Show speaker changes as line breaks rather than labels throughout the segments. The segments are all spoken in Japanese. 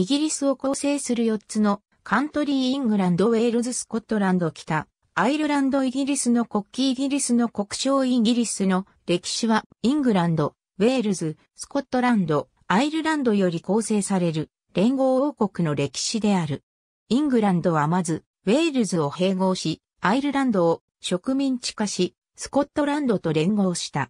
イギリスを構成する4つのカントリーイングランドウェールズスコットランド北、アイルランドイギリスの国旗イギリスの国章イギリスの歴史はイングランド、ウェールズ、スコットランド、アイルランドより構成される連合王国の歴史である。イングランドはまず、ウェールズを併合し、アイルランドを植民地化し、スコットランドと連合した。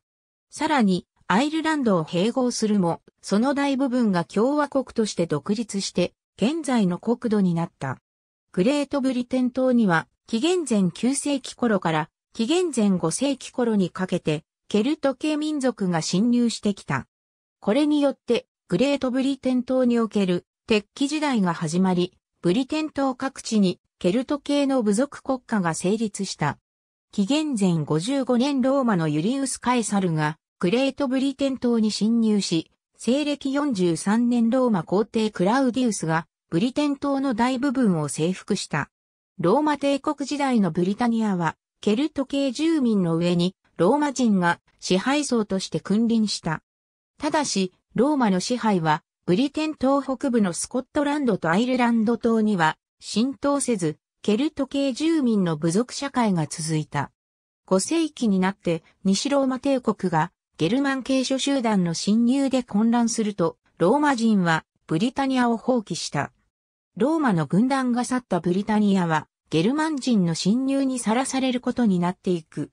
さらに、アイルランドを併合するも、その大部分が共和国として独立して、現在の国土になった。グレートブリテン島には、紀元前9世紀頃から、紀元前5世紀頃にかけて、ケルト系民族が侵入してきた。これによって、グレートブリテン島における鉄器時代が始まり、ブリテン島各地にケルト系の部族国家が成立した。紀元前55年ローマのユリウス・カエサルがグレートブリテン島に侵入し、西暦43年ローマ皇帝クラウディウスがブリテン島の大部分を征服した。ローマ帝国時代のブリタニアは、ケルト系住民の上にローマ人が支配層として君臨した。ただし、ローマの支配は、ブリテン島北部のスコットランドとアイルランド島には浸透せず、ケルト系住民の部族社会が続いた。5世紀になって西ローマ帝国がゲルマン系諸集団の侵入で混乱すると、ローマ人はブリタニアを放棄した。ローマの軍団が去ったブリタニアは、ゲルマン人の侵入にさらされることになっていく。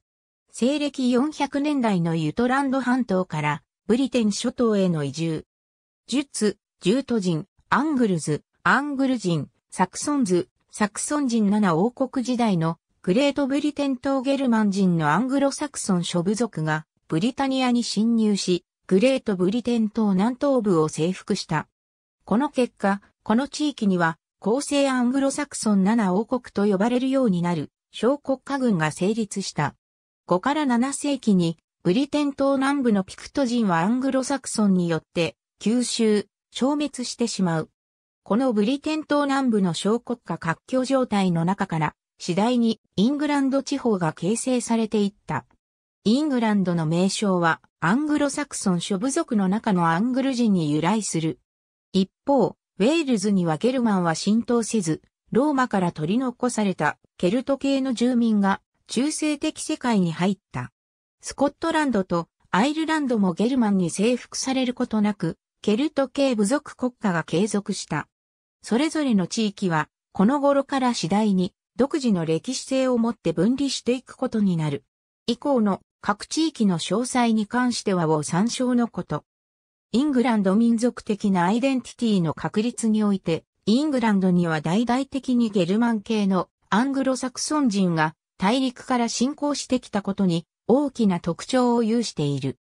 西暦400年代のユトランド半島からブリテン諸島への移住。ジュッツ、ジュート人、アングルズ、アングル人、サクソンズ、サクソン人7王国時代のグレートブリテン島ゲルマン人のアングロサクソン諸部族がブリタニアに侵入し、グレートブリテン島南東部を征服した。この結果、この地域には、公正アングロサクソン7王国と呼ばれるようになる、小国家軍が成立した。5から7世紀に、ブリテン島南部のピクト人はアングロサクソンによって、吸収、消滅してしまう。このブリテン島南部の小国家割況状態の中から、次第にイングランド地方が形成されていった。イングランドの名称はアングロサクソン諸部族の中のアングル人に由来する。一方、ウェールズにはゲルマンは浸透せず、ローマから取り残されたケルト系の住民が中世的世界に入った。スコットランドとアイルランドもゲルマンに征服されることなく、ケルト系部族国家が継続した。それぞれの地域は、この頃から次第に独自の歴史性を持って分離していくことになる。以降の各地域の詳細に関してはを参照のこと。イングランド民族的なアイデンティティの確立において、イングランドには大々的にゲルマン系のアングロサクソン人が大陸から侵攻してきたことに大きな特徴を有している。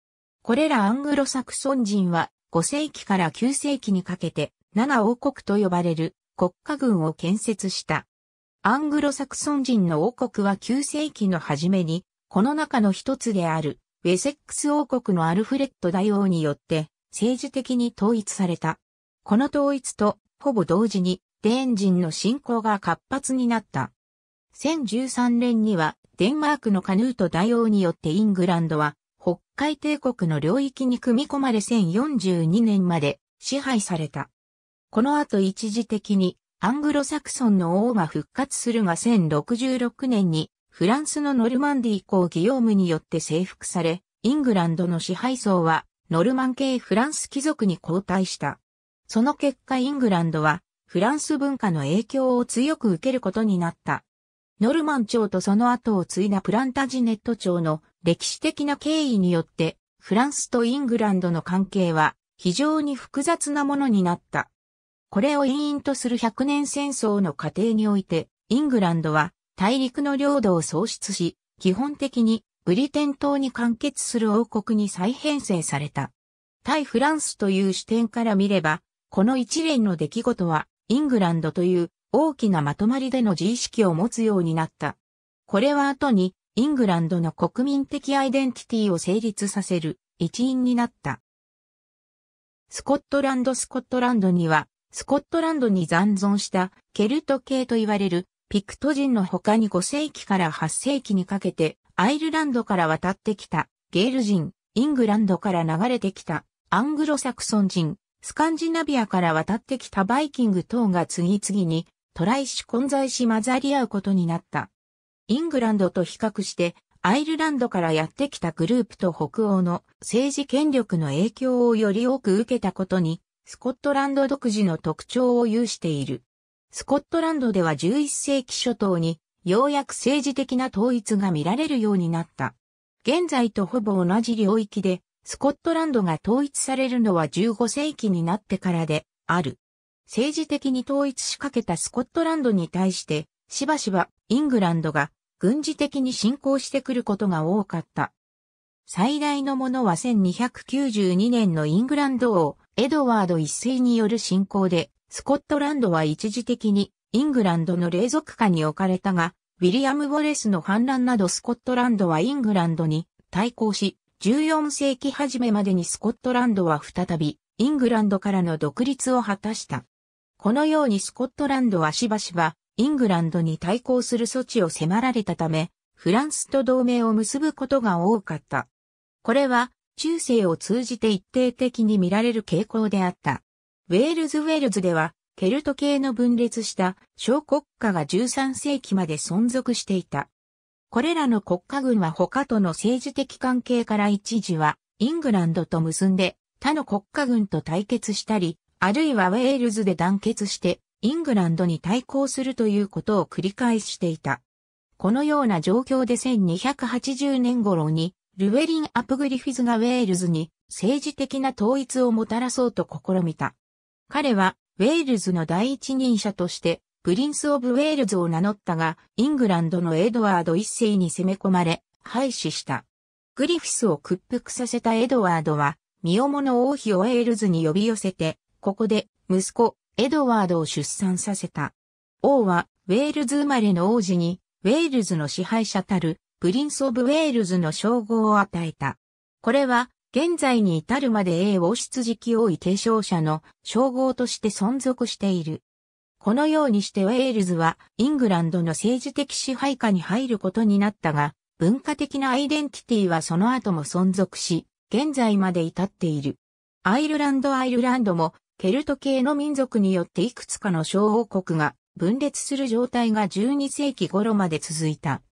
これらアングロサクソン人は5世紀から9世紀にかけて7王国と呼ばれる国家軍を建設した。アングロサクソン人の王国は9世紀の初めにこの中の一つである、ウェセックス王国のアルフレッド大王によって、政治的に統一された。この統一と、ほぼ同時に、デーン人の侵攻が活発になった。1013年には、デンマークのカヌート大王によってイングランドは、北海帝国の領域に組み込まれ1042年まで支配された。この後一時的にアングロサクソンの王が復活するが1066年にフランスのノルマンディー公ギヨームによって征服され、イングランドの支配層は、ノルマン系フランス貴族に交代した。その結果イングランドは、フランス文化の影響を強く受けることになった。ノルマン朝とその後を継いだプランタジネット朝の歴史的な経緯によって、フランスとイングランドの関係は非常に複雑なものになった。これを因因とする百年戦争の過程において、イングランドは大陸の領土を創出し、基本的にブリテン島に完結する王国に再編成された。対フランスという視点から見れば、この一連の出来事は、イングランドという大きなまとまりでの自意識を持つようになった。これは後に、イングランドの国民的アイデンティティを成立させる一因になった。スコットランドスコットランドには、スコットランドに残存したケルト系と言われるピクト人の他に5世紀から8世紀にかけて、アイルランドから渡ってきた、ゲール人、イングランドから流れてきた、アングロサクソン人、スカンジナビアから渡ってきたバイキング等が次々にトライし混在し混ざり合うことになった。イングランドと比較して、アイルランドからやってきたグループと北欧の政治権力の影響をより多く受けたことに、スコットランド独自の特徴を有している。スコットランドでは11世紀初頭に、ようやく政治的な統一が見られるようになった。現在とほぼ同じ領域で、スコットランドが統一されるのは15世紀になってからで、ある。政治的に統一しかけたスコットランドに対して、しばしばイングランドが軍事的に侵攻してくることが多かった。最大のものは1292年のイングランド王、エドワード一世による侵攻で、スコットランドは一時的にイングランドの隷属下に置かれたが、ウィリアム・ウォレスの反乱などスコットランドはイングランドに対抗し、14世紀初めまでにスコットランドは再びイングランドからの独立を果たした。このようにスコットランドはしばしばイングランドに対抗する措置を迫られたため、フランスと同盟を結ぶことが多かった。これは中世を通じて一定的に見られる傾向であった。ウェールズ・ウェールズでは、ケルト系の分裂した小国家が13世紀まで存続していた。これらの国家軍は他との政治的関係から一時はイングランドと結んで他の国家軍と対決したり、あるいはウェールズで団結してイングランドに対抗するということを繰り返していた。このような状況で1280年頃にルウェリン・アプグリフィズがウェールズに政治的な統一をもたらそうと試みた。彼はウェールズの第一人者としてプリンス・オブ・ウェールズを名乗ったが、イングランドのエドワード一世に攻め込まれ、廃止した。グリフィスを屈服させたエドワードは、身重の王妃をウェールズに呼び寄せて、ここで息子、エドワードを出産させた。王は、ウェールズ生まれの王子に、ウェールズの支配者たる、プリンス・オブ・ウェールズの称号を与えた。これは、現在に至るまで英王室時期王位継承者の称号として存続している。このようにしてウェールズはイングランドの政治的支配下に入ることになったが、文化的なアイデンティティはその後も存続し、現在まで至っている。アイルランドアイルランドもケルト系の民族によっていくつかの小王国が分裂する状態が12世紀頃まで続いた。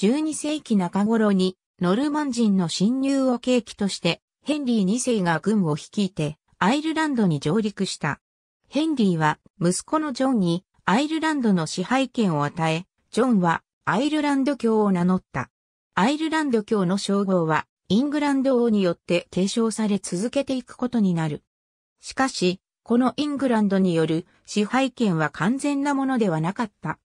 12世紀中頃にノルマン人の侵入を契機として、ヘンリー2世が軍を率いて、アイルランドに上陸した。ヘンリーは、息子のジョンに、アイルランドの支配権を与え、ジョンは、アイルランド教を名乗った。アイルランド教の称号は、イングランド王によって継承され続けていくことになる。しかし、このイングランドによる支配権は完全なものではなかった。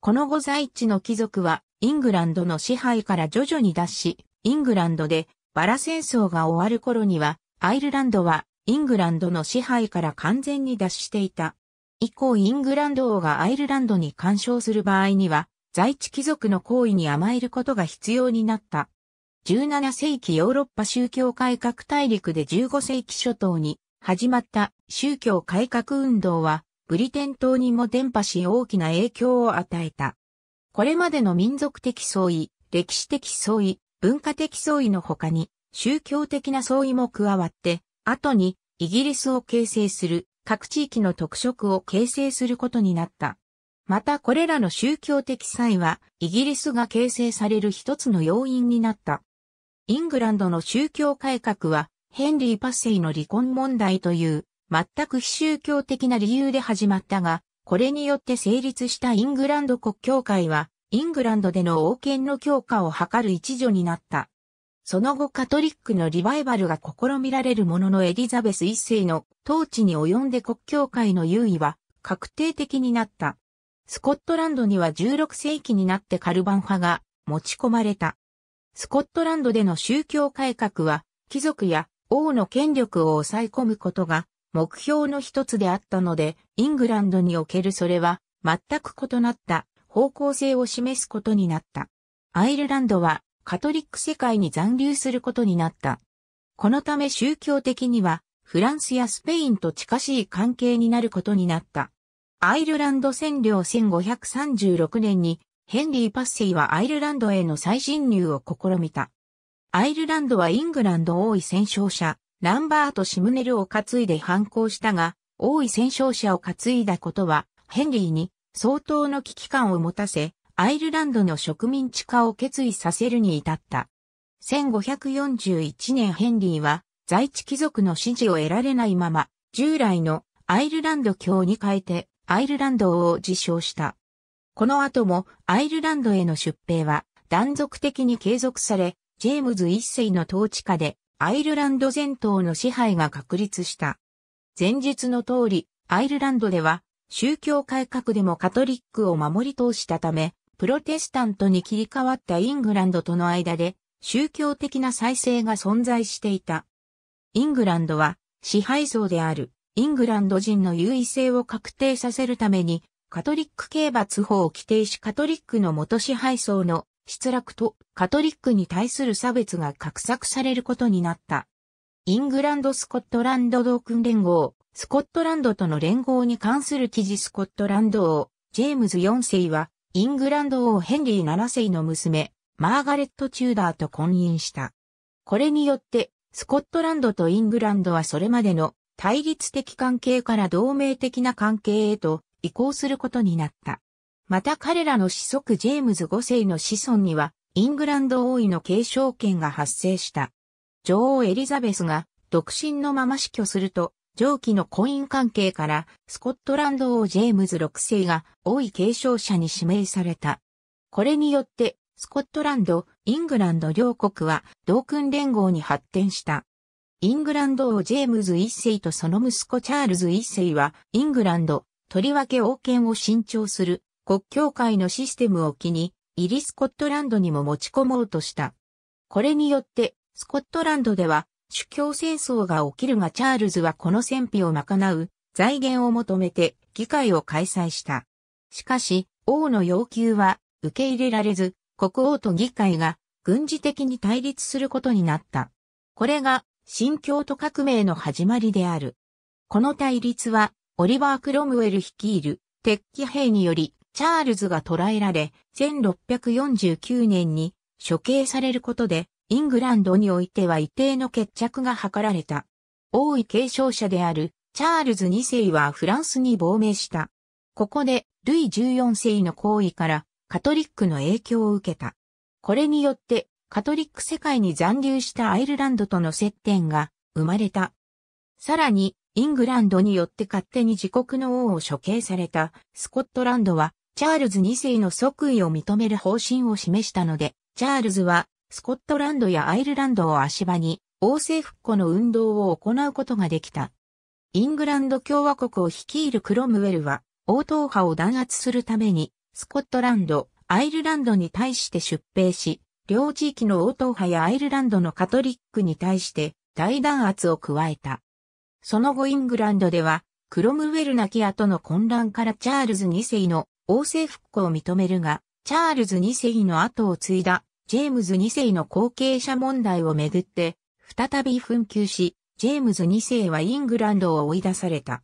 この後在地の貴族はイングランドの支配から徐々に脱し、イングランドでバラ戦争が終わる頃には、アイルランドはイングランドの支配から完全に脱していた。以降イングランド王がアイルランドに干渉する場合には、在地貴族の行為に甘えることが必要になった。17世紀ヨーロッパ宗教改革大陸で15世紀初頭に始まった宗教改革運動はブリテン島にも伝播し大きな影響を与えた。これまでの民族的相違、歴史的相違、文化的相違の他に、宗教的な相違も加わって、後にイギリスを形成する各地域の特色を形成することになった。またこれらの宗教的際は、イギリスが形成される一つの要因になった。イングランドの宗教改革は、ヘンリー・パッセイの離婚問題という、全く非宗教的な理由で始まったが、これによって成立したイングランド国教会は、イングランドでの王権の強化を図る一助になった。その後カトリックのリバイバルが試みられるもののエリザベス一世の統治に及んで国教会の優位は確定的になった。スコットランドには16世紀になってカルバン派が持ち込まれた。スコットランドでの宗教改革は貴族や王の権力を抑え込むことが目標の一つであったので、イングランドにおけるそれは全く異なった方向性を示すことになった。アイルランドはカトリック世界に残留することになった。このため宗教的にはフランスやスペインと近しい関係になることになった。アイルランド占領1536年にヘンリー・パッセイはアイルランドへの再侵入を試みた。アイルランドはイングランド王位戦勝者、ランバート・シムネルを担いで反抗したが、王位戦勝者を担いだことは、ヘンリーに相当の危機感を持たせ、アイルランドの植民地化を決意させるに至った。1541年ヘンリーは、在地貴族の支持を得られないまま、従来のアイルランド教に変えて、アイルランド王を自称した。この後もアイルランドへの出兵は断続的に継続され、ジェームズ一世の統治下でアイルランド全島の支配が確立した。前述の通り、アイルランドでは宗教改革でもカトリックを守り通したため、プロテスタントに切り替わったイングランドとの間で宗教的な再生が存在していた。イングランドは支配層であるイングランド人の優位性を確定させるためにカトリック刑罰法を規定しカトリックの元支配層の失落とカトリックに対する差別が画策されることになった。イングランド・スコットランド同訓連合、スコットランドとの連合に関する記事スコットランド王、ジェームズ4世は、イングランド王ヘンリー7世の娘、マーガレット・チューダーと婚姻した。これによって、スコットランドとイングランドはそれまでの対立的関係から同盟的な関係へと移行することになった。また彼らの子息ジェームズ5世の子孫には、イングランド王位の継承権が発生した。女王エリザベスが独身のまま死去すると、上記の婚姻関係から、スコットランド王ジェームズ6世が王位継承者に指名された。これによって、スコットランド、イングランド両国は同訓連合に発展した。イングランド王ジェームズ1世とその息子チャールズ1世は、イングランド、とりわけ王権を伸長する国教会のシステムを機に、イリスコットランドにも持ち込もうとした。これによって、スコットランドでは、主教戦争が起きるがチャールズはこの戦費を賄う財源を求めて議会を開催した。しかし、王の要求は受け入れられず、国王と議会が軍事的に対立することになった。これが、新教徒革命の始まりである。この対立は、オリバー・クロムウェル率いる、鉄騎兵により、チャールズが捕らえられ、1649年に処刑されることで、イングランドにおいては一定の決着が図られた。王位継承者であるチャールズ2世はフランスに亡命した。ここで、ルイ14世の行為からカトリックの影響を受けた。これによって、カトリック世界に残留したアイルランドとの接点が生まれた。さらに、イングランドによって勝手に自国の王を処刑されたスコットランドはチャールズ2世の即位を認める方針を示したので、チャールズはスコットランドやアイルランドを足場に王政復古の運動を行うことができた。イングランド共和国を率いるクロムウェルは、王党派を弾圧するために、スコットランド、アイルランドに対して出兵し、両地域の王党派やアイルランドのカトリックに対して大弾圧を加えた。その後イングランドでは、クロムウェル亡き後の混乱からチャールズ2世の王政復興を認めるが、チャールズ2世の後を継いだ、ジェームズ2世の後継者問題をめぐって、再び紛糾し、ジェームズ2世はイングランドを追い出された。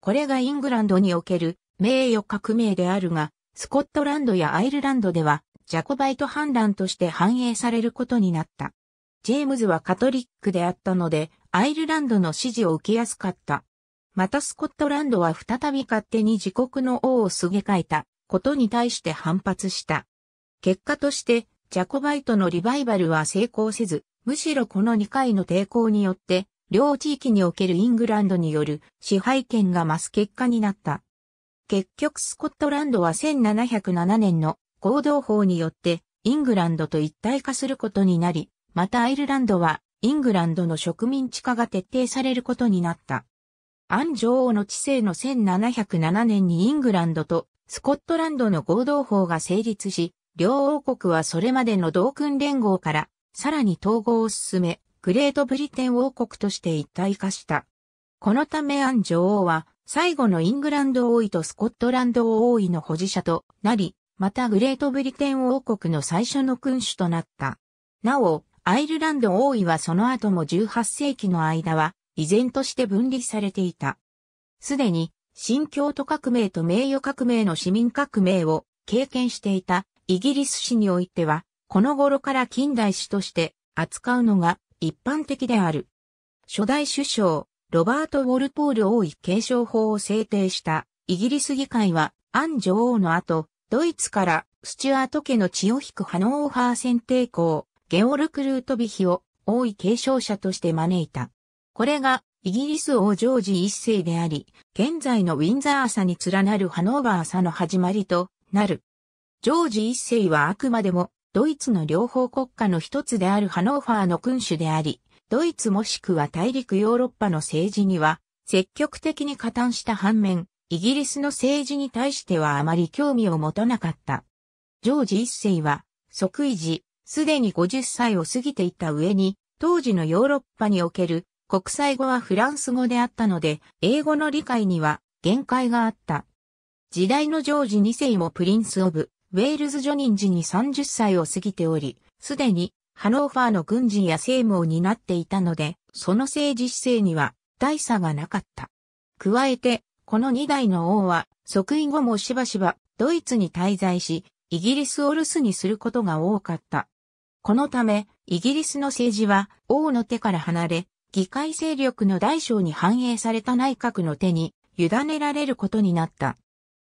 これがイングランドにおける名誉革命であるが、スコットランドやアイルランドでは、ジャコバイト反乱として反映されることになった。ジェームズはカトリックであったので、アイルランドの支持を受けやすかった。またスコットランドは再び勝手に自国の王をすげ替えたことに対して反発した。結果として、ジャコバイトのリバイバルは成功せず、むしろこの2回の抵抗によって、両地域におけるイングランドによる支配権が増す結果になった。結局スコットランドは1707年の合同法によってイングランドと一体化することになり、またアイルランドはイングランドの植民地化が徹底されることになった。アン女王の治世の1707年にイングランドとスコットランドの合同法が成立し、両王国はそれまでの同君連合からさらに統合を進め、グレートブリテン王国として一体化した。このためアン女王は最後のイングランド王位とスコットランド王位の保持者となり、またグレートブリテン王国の最初の君主となった。なお、アイルランド王位はその後も18世紀の間は依然として分離されていた。すでに、新京都革命と名誉革命の市民革命を経験していたイギリス史においては、この頃から近代史として扱うのが一般的である。初代首相、ロバート・ウォルポール王位継承法を制定したイギリス議会は、アン女王の後、ドイツからスチュアート家の血を引くハノーァー選定帝ゲオルク・ルートビヒを王位継承者として招いた。これがイギリス王ジョージ一世であり、現在のウィンザー朝に連なるハノーバー朝の始まりとなる。ジョージ一世はあくまでもドイツの両方国家の一つであるハノーファーの君主であり、ドイツもしくは大陸ヨーロッパの政治には積極的に加担した反面、イギリスの政治に対してはあまり興味を持たなかった。ジョージ一世は即位時、すでに50歳を過ぎていた上に、当時のヨーロッパにおける国際語はフランス語であったので、英語の理解には限界があった。時代のジョージ2世もプリンス・オブ・ウェールズジョニン時に30歳を過ぎており、すでにハノーファーの軍人や政務を担っていたので、その政治姿勢には大差がなかった。加えて、この2代の王は即位後もしばしばドイツに滞在し、イギリスを留守にすることが多かった。このため、イギリスの政治は王の手から離れ、議会勢力の大小に反映された内閣の手に委ねられることになった。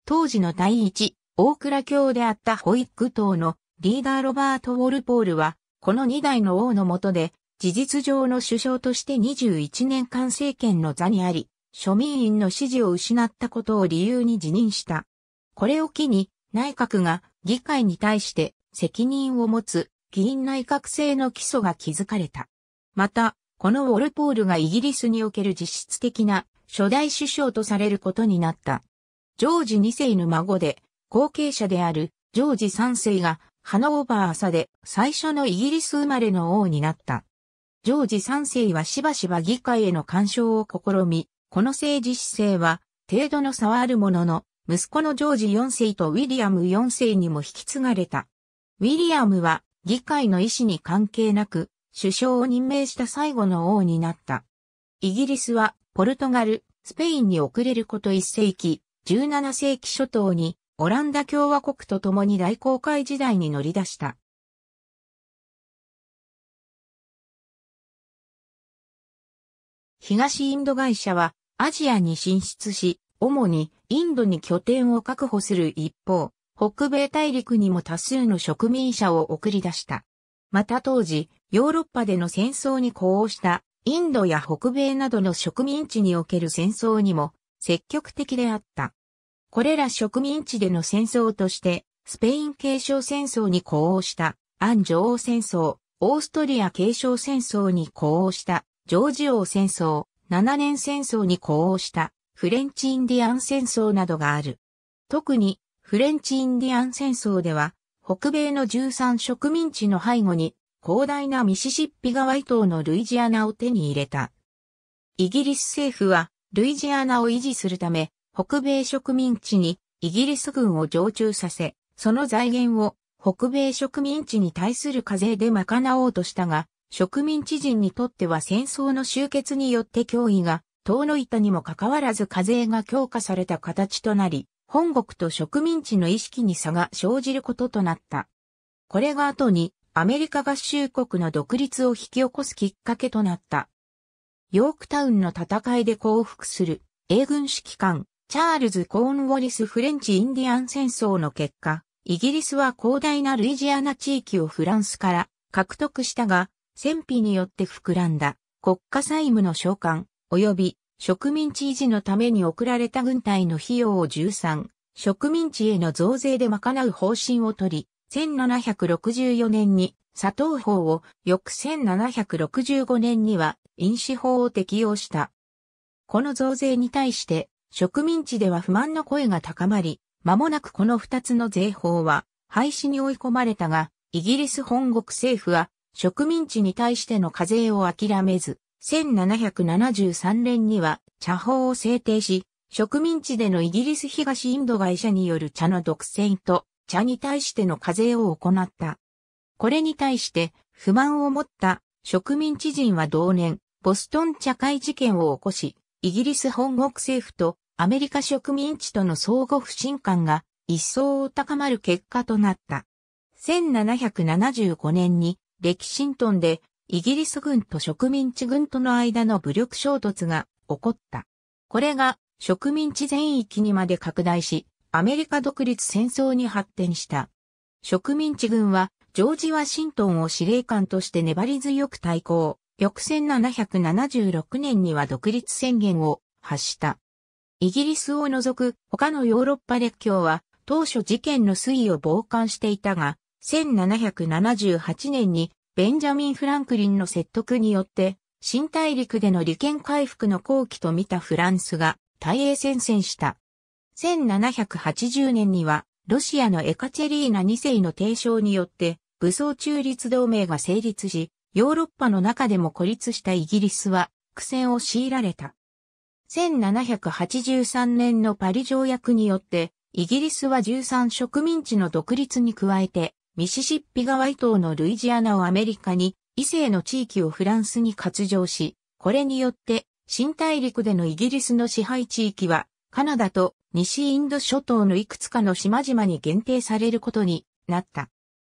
当時の第一、大倉教であったホイック党のリーダーロバート・ウォルポールは、この二代の王の下で、事実上の首相として21年間政権の座にあり、庶民員の支持を失ったことを理由に辞任した。これを機に、内閣が議会に対して責任を持つ議員内閣制の基礎が築かれた。また、このウォルポールがイギリスにおける実質的な初代首相とされることになった。ジョージ2世の孫で、後継者であるジョージ3世がハノーバー朝で最初のイギリス生まれの王になった。ジョージ3世はしばしば議会への干渉を試み、この政治姿勢は程度の差はあるものの、息子のジョージ4世とウィリアム4世にも引き継がれた。ウィリアムは議会の意思に関係なく、首相を任命した最後の王になった。イギリスは、ポルトガル、スペインに遅れること1世紀、17世紀初頭に、オランダ共和国と共に大航海時代に乗り出した。東インド会社はアジアに進出し、主にインドに拠点を確保する一方、北米大陸にも多数の植民者を送り出した。また当時、ヨーロッパでの戦争に呼応したインドや北米などの植民地における戦争にも積極的であった。これら植民地での戦争として、スペイン継承戦争に呼応したアン・ジョー戦争、オーストリア継承戦争に呼応したジョージ王戦争、七年戦争に呼応したフレンチインディアン戦争などがある。特にフレンチインディアン戦争では北米の13植民地の背後に広大なミシシッピ川伊東のルイジアナを手に入れた。イギリス政府はルイジアナを維持するため北米植民地にイギリス軍を常駐させ、その財源を北米植民地に対する課税で賄おうとしたが、植民地人にとっては戦争の終結によって脅威が遠のいたにもかかわらず課税が強化された形となり、本国と植民地の意識に差が生じることとなった。これが後にアメリカ合衆国の独立を引き起こすきっかけとなった。ヨークタウンの戦いで降伏する英軍指揮官チャールズ・コーンウォリス・フレンチ・インディアン戦争の結果、イギリスは広大なルイジアナ地域をフランスから獲得したが、戦費によって膨らんだ国家債務の償還及び植民地維持のために送られた軍隊の費用を13、植民地への増税で賄う方針を取り、1764年に砂糖法を、翌1765年には飲酒法を適用した。この増税に対して、植民地では不満の声が高まり、間もなくこの二つの税法は廃止に追い込まれたが、イギリス本国政府は植民地に対しての課税を諦めず、1773年には茶法を制定し、植民地でのイギリス東インド会社による茶の独占と茶に対しての課税を行った。これに対して不満を持った植民地人は同年、ボストン茶会事件を起こし、イギリス本国政府とアメリカ植民地との相互不信感が一層高まる結果となった。1775年に歴シントンでイギリス軍と植民地軍との間の武力衝突が起こった。これが植民地全域にまで拡大し、アメリカ独立戦争に発展した。植民地軍はジョージ・ワシントンを司令官として粘り強く対抗、翌1776年には独立宣言を発した。イギリスを除く他のヨーロッパ列強は当初事件の推移を傍観していたが、1778年にベンジャミン・フランクリンの説得によって、新大陸での利権回復の好機と見たフランスが大英戦線した。1780年には、ロシアのエカチェリーナ2世の提唱によって、武装中立同盟が成立し、ヨーロッパの中でも孤立したイギリスは苦戦を強いられた。1783年のパリ条約によって、イギリスは13植民地の独立に加えて、ミシシッピ川以東のルイジアナをアメリカに、異性の地域をフランスに割譲し、これによって、新大陸でのイギリスの支配地域は、カナダと西インド諸島のいくつかの島々に限定されることになった。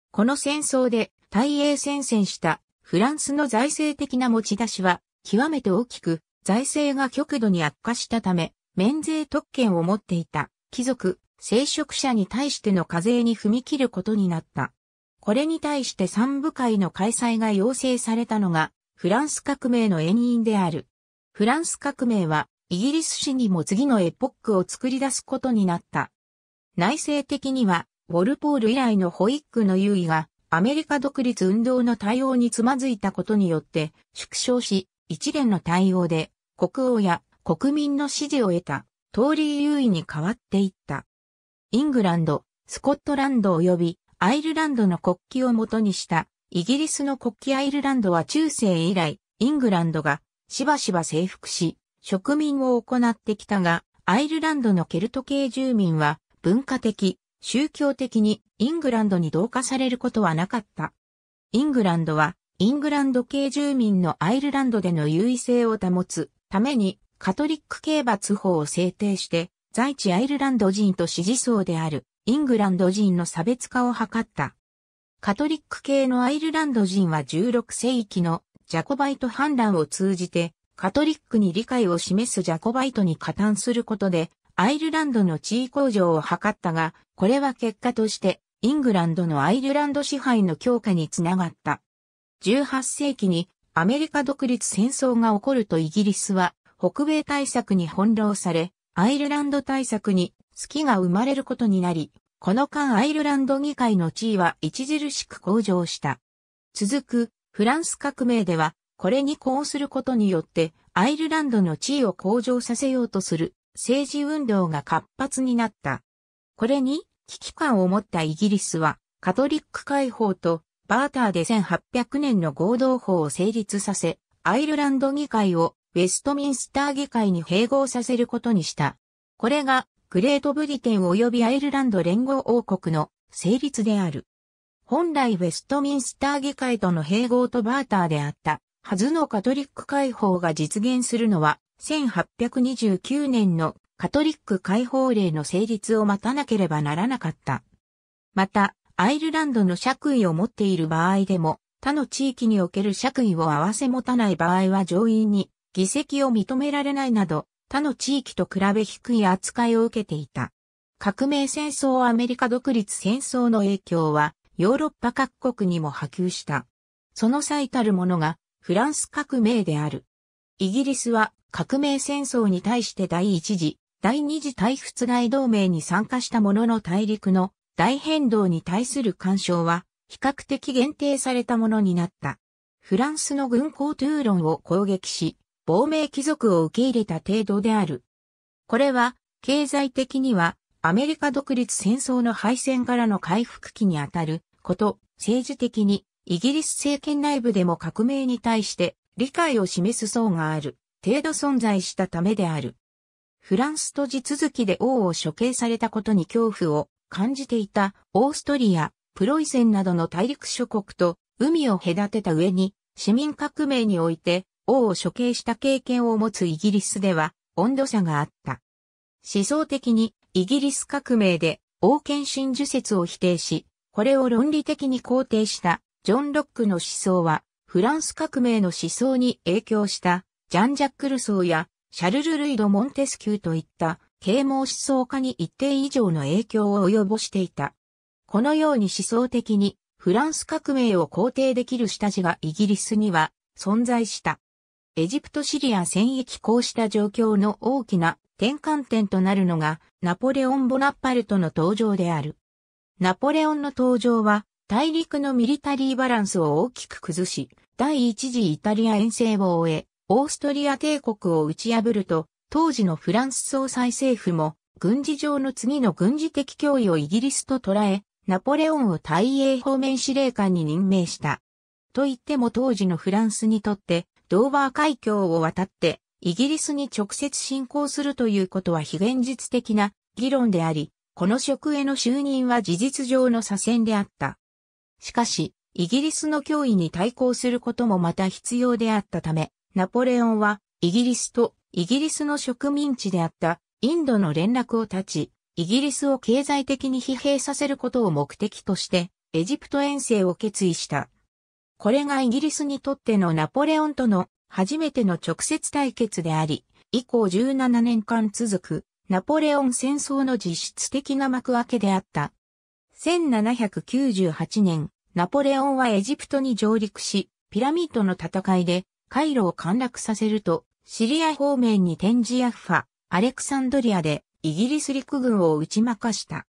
この戦争で大英戦線したフランスの財政的な持ち出しは極めて大きく財政が極度に悪化したため免税特権を持っていた貴族、聖職者に対しての課税に踏み切ることになった。これに対して三部会の開催が要請されたのが、フランス革命の遠因である。フランス革命は、イギリス史にも次のエポックを作り出すことになった。内政的には、ウォルポール以来のホイックの優位が、アメリカ独立運動の対応につまずいたことによって、縮小し、一連の対応で、国王や国民の支持を得た、通り優位に変わっていった。イングランド、スコットランド及びアイルランドの国旗を元にしたイギリスの国旗アイルランドは中世以来イングランドがしばしば征服し植民を行ってきたがアイルランドのケルト系住民は文化的、宗教的にイングランドに同化されることはなかった。イングランドはイングランド系住民のアイルランドでの優位性を保つためにカトリック刑罰法を制定して在地アイルランド人と支持層であるイングランド人の差別化を図った。カトリック系のアイルランド人は16世紀のジャコバイト反乱を通じてカトリックに理解を示すジャコバイトに加担することでアイルランドの地位向上を図ったが、これは結果としてイングランドのアイルランド支配の強化につながった。18世紀にアメリカ独立戦争が起こるとイギリスは北米対策に翻弄され、アイルランド対策に月が生まれることになり、この間アイルランド議会の地位は著しく向上した。続くフランス革命では、これに呼応することによってアイルランドの地位を向上させようとする政治運動が活発になった。これに危機感を持ったイギリスはカトリック解放とバーターで1800年の合同法を成立させ、アイルランド議会をウェストミンスター議会に併合させることにした。これがグレートブリテン及びアイルランド連合王国の成立である。本来ウェストミンスター議会との併合とバーターであったはずのカトリック解放が実現するのは1829年のカトリック解放令の成立を待たなければならなかった。また、アイルランドの爵位を持っている場合でも、他の地域における爵位を合わせ持たない場合は上院に議席を認められないなど、他の地域と比べ低い扱いを受けていた。革命戦争アメリカ独立戦争の影響はヨーロッパ各国にも波及した。その最たるものがフランス革命である。イギリスは革命戦争に対して第一次、第二次大仏外同盟に参加したものの大陸の大変動に対する干渉は比較的限定されたものになった。フランスの軍港トゥーロンを攻撃し、亡命貴族を受け入れた程度である。これは、経済的には、アメリカ独立戦争の敗戦からの回復期にあたること、政治的に、イギリス政権内部でも革命に対して理解を示す層がある、程度存在したためである。フランスと地続きで王を処刑されたことに恐怖を感じていたオーストリア、プロイセンなどの大陸諸国と海を隔てた上に市民革命において王を処刑した経験を持つイギリスでは温度差があった。思想的にイギリス革命で王権真珠説を否定し、これを論理的に肯定したジョン・ロックの思想はフランス革命の思想に影響したジャン・ジャック・ルソーやシャルル・ルイド・モンテスキューといった啓蒙思想家に一定以上の影響を及ぼしていた。このように思想的にフランス革命を肯定できる下地がイギリスには存在した。エジプトシリア戦役こうした状況の大きな転換点となるのがナポレオン・ボナパルトの登場である。ナポレオンの登場は大陸のミリタリーバランスを大きく崩し、第一次イタリア遠征を終え、オーストリア帝国を打ち破ると、当時のフランス総裁政府も軍事上の次の軍事的脅威をイギリスと捉え、ナポレオンを大英方面司令官に任命した。と言っても当時のフランスにとってドーバー海峡を渡って、イギリスに直接侵攻するということは非現実的な議論であり、この職への就任は事実上の左遷であった。しかし、イギリスの脅威に対抗することもまた必要であったため、ナポレオンはイギリスとイギリスの植民地であったインドの連絡を断ち、イギリスを経済的に疲弊させることを目的として、エジプト遠征を決意した。これがイギリスにとってのナポレオンとの初めての直接対決であり、以降17年間続くナポレオン戦争の実質的な幕開けであった。1798年、ナポレオンはエジプトに上陸し、ピラミッドの戦いでカイロを陥落させると、シリア方面に展示ヤッファ、アレクサンドリアでイギリス陸軍を打ち負かした。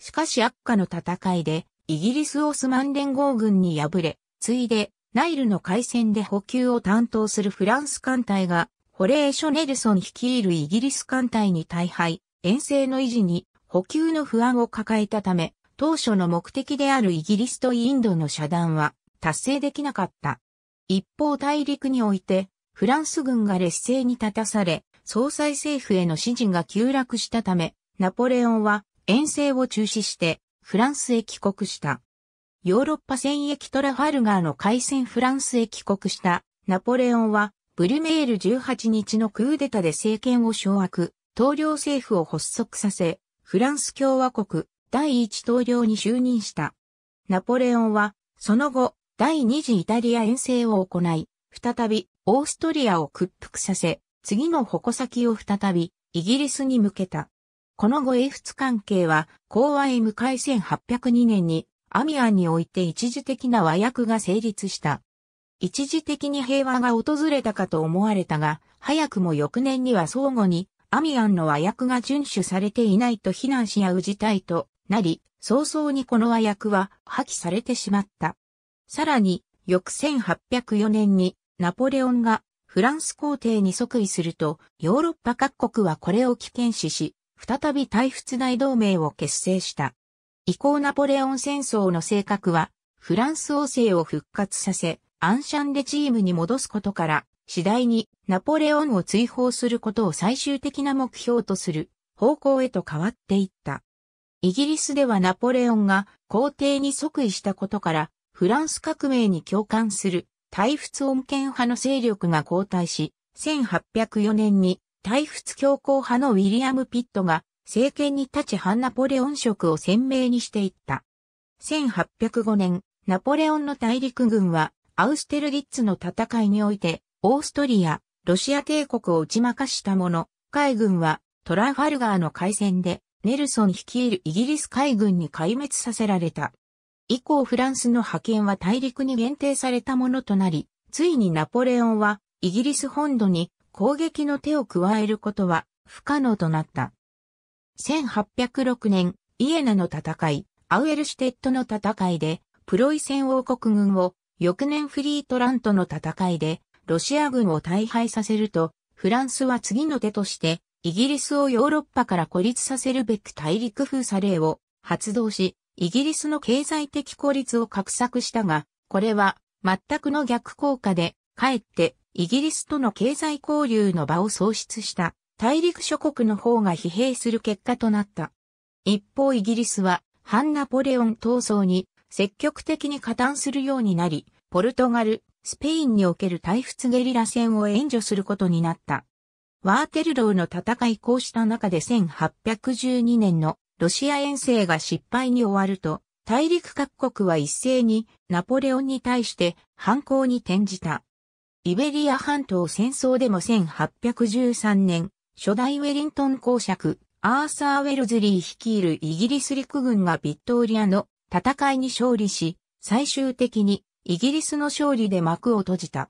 しかし悪化の戦いで、イギリスオスマン連合軍に敗れ、ついで、ナイルの海戦で補給を担当するフランス艦隊が、ホレーショ・ネルソン率いるイギリス艦隊に大敗、遠征の維持に補給の不安を抱えたため、当初の目的であるイギリスとインドの遮断は達成できなかった。一方大陸において、フランス軍が劣勢に立たされ、総裁政府への支持が急落したため、ナポレオンは遠征を中止して、フランスへ帰国した。ヨーロッパ戦役トラファルガーの海戦フランスへ帰国したナポレオンは、ブリュメール18日のクーデタで政権を掌握、統領政府を発足させ、フランス共和国第一統領に就任した。ナポレオンは、その後、第二次イタリア遠征を行い、再びオーストリアを屈服させ、次の矛先を再びイギリスに向けた。この後英仏関係は、公和へ向かい1802年にアミアンにおいて一時的な和訳が成立した。一時的に平和が訪れたかと思われたが、早くも翌年には相互にアミアンの和訳が遵守されていないと非難し合う事態となり、早々にこの和訳は破棄されてしまった。さらに、翌1804年にナポレオンがフランス皇帝に即位すると、ヨーロッパ各国はこれを危険視し、再び大仏大同盟を結成した。以降ナポレオン戦争の性格は、フランス王政を復活させ、アンシャンデ・チームに戻すことから、次第にナポレオンを追放することを最終的な目標とする方向へと変わっていった。イギリスではナポレオンが皇帝に即位したことから、フランス革命に共感する退仏恩恵派の勢力が後退し、1804年に退仏強硬派のウィリアム・ピットが政権に立ち反ナポレオン色を鮮明にしていった。1805年、ナポレオンの大陸軍は、アウステルギッツの戦いにおいて、オーストリア、ロシア帝国を打ち負かしたもの、海軍は、トラファルガーの海戦で、ネルソン率いるイギリス海軍に壊滅させられた。以降フランスの派遣は大陸に限定されたものとなり、ついにナポレオンはイギリス本土に攻撃の手を加えることは不可能となった。1806年、イエナの戦い、アウエルシュテットの戦いで、プロイセン王国軍を、翌年フリートラントの戦いで、ロシア軍を大敗させると、フランスは次の手として、イギリスをヨーロッパから孤立させるべく大陸封鎖令を発動し、イギリスの経済的孤立を画策したが、これは全くの逆効果で、かえってイギリスとの経済交流の場を喪失した。大陸諸国の方が疲弊する結果となった。一方イギリスは、反ナポレオン闘争に積極的に加担するようになり、ポルトガル、スペインにおける対仏ゲリラ戦を援助することになった。ワーテルローの戦いこうした中で1812年のロシア遠征が失敗に終わると、大陸各国は一斉にナポレオンに対して反抗に転じた。イベリア半島戦争でも1813年、初代ウェリントン公爵、アーサー・ウェルズリー率いるイギリス陸軍がビットーリアの戦いに勝利し、最終的にイギリスの勝利で幕を閉じた。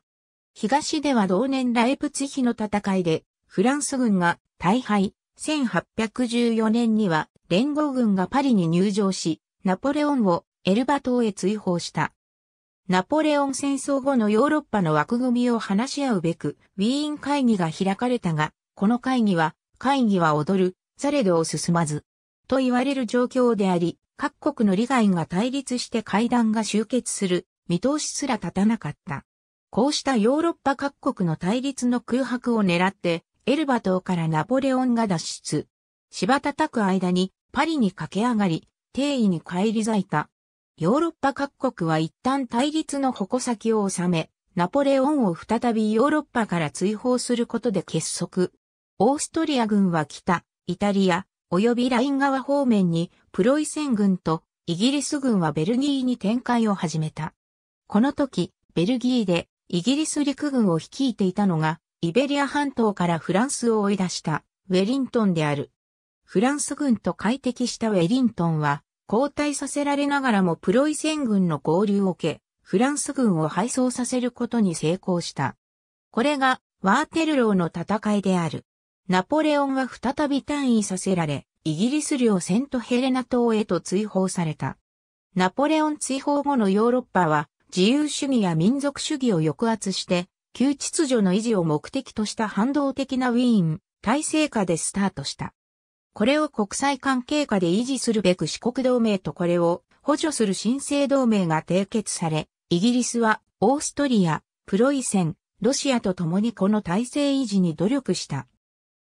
東では同年ライプツヒの戦いで、フランス軍が大敗、1814年には連合軍がパリに入場し、ナポレオンをエルバ島へ追放した。ナポレオン戦争後のヨーロッパの枠組みを話し合うべく、ウィーン会議が開かれたが、この会議は、会議は踊る、されどを進まず、と言われる状況であり、各国の利害が対立して会談が終結する、見通しすら立たなかった。こうしたヨーロッパ各国の対立の空白を狙って、エルバ島からナポレオンが脱出。柴叩く間に、パリに駆け上がり、定位に返り咲いた。ヨーロッパ各国は一旦対立の矛先を収め、ナポレオンを再びヨーロッパから追放することで結束。オーストリア軍は北、イタリア、及びライン川方面にプロイセン軍とイギリス軍はベルギーに展開を始めた。この時、ベルギーでイギリス陸軍を率いていたのが、イベリア半島からフランスを追い出したウェリントンである。フランス軍と快適したウェリントンは、交代させられながらもプロイセン軍の合流を受け、フランス軍を敗走させることに成功した。これがワーテルローの戦いである。ナポレオンは再び単位させられ、イギリス領セントヘレナ島へと追放された。ナポレオン追放後のヨーロッパは、自由主義や民族主義を抑圧して、旧秩序の維持を目的とした反動的なウィーン、体制下でスタートした。これを国際関係下で維持するべく四国同盟とこれを補助する新生同盟が締結され、イギリスはオーストリア、プロイセン、ロシアと共にこの体制維持に努力した。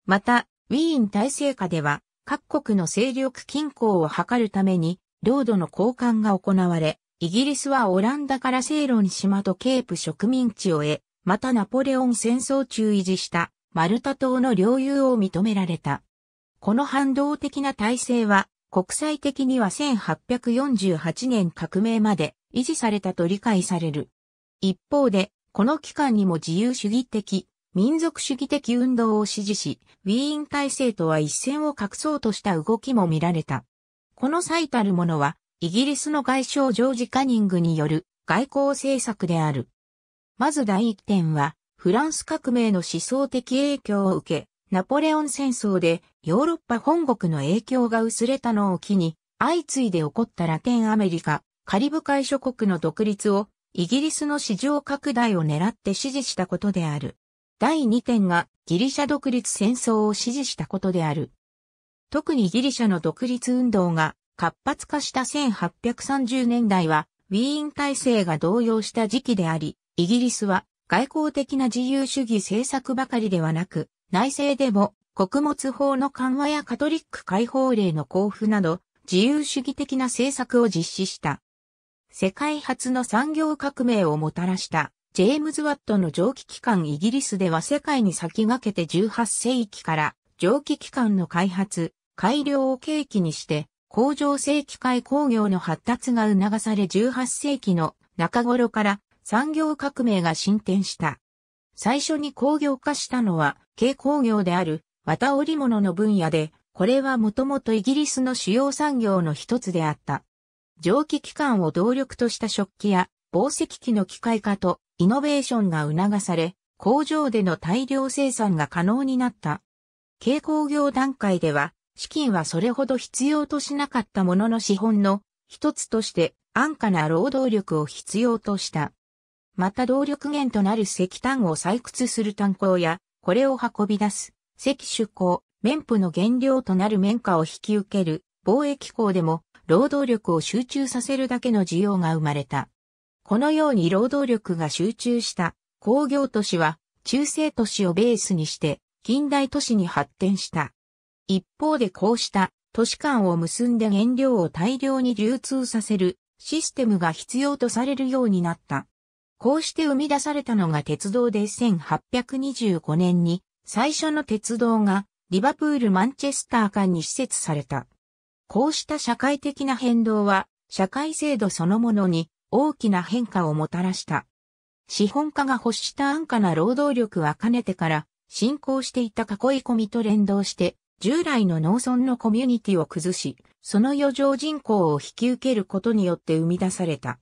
また、ウィーン体制下では、各国の勢力均衡を図るために、領土の交換が行われ、イギリスはオランダからセイロン島とケープ植民地を得、またナポレオン戦争中維持したマルタ島の領有を認められた。この反動的な体制は国際的には1848年革命まで維持されたと理解される。一方で、この期間にも自由主義的民族主義的運動を支持し、ウィーン体制とは一線を画そうとした動きも見られた。この最たるものは、イギリスの外相ジョージ・カニングによる外交政策である。まず第一点は、フランス革命の思想的影響を受け、ナポレオン戦争でヨーロッパ本国の影響が薄れたのを機に、相次いで起こったラテンアメリカ、カリブ海諸国の独立をイギリスの市場拡大を狙って支持したことである。第2点がギリシャ独立戦争を支持したことである。特にギリシャの独立運動が活発化した1830年代はウィーン体制が動揺した時期であり、イギリスは外交的な自由主義政策ばかりではなく、内政でも穀物法の緩和やカトリック解放令の交付など自由主義的な政策を実施した。世界初の産業革命をもたらしたジェームズ・ワットの蒸気機関イギリスでは世界に先駆けて18世紀から蒸気機関の開発、改良を契機にして、工場製機械工業の発達が促され18世紀の中頃から産業革命が進展した。最初に工業化したのは、軽工業である、綿織物の分野で、これはもともとイギリスの主要産業の一つであった。蒸気機関を動力とした食器や、紡石機の機械化と、イノベーションが促され、工場での大量生産が可能になった。軽工業段階では、資金はそれほど必要としなかったものの資本の一つとして安価な労働力を必要とした。また動力源となる石炭を採掘する炭鉱や、これを運び出す石種鉱、綿布の原料となる綿花を引き受ける貿易港でも労働力を集中させるだけの需要が生まれた。このように労働力が集中した工業都市は中世都市をベースにして近代都市に発展した。一方でこうした都市間を結んで原料を大量に流通させるシステムが必要とされるようになった。こうして生み出されたのが鉄道で1825年に最初の鉄道がリバプール・マンチェスター間に施設された。こうした社会的な変動は社会制度そのものに大きな変化をもたらした。資本家が欲した安価な労働力はかねてから進行していた囲い込みと連動して従来の農村のコミュニティを崩し、その余剰人口を引き受けることによって生み出された。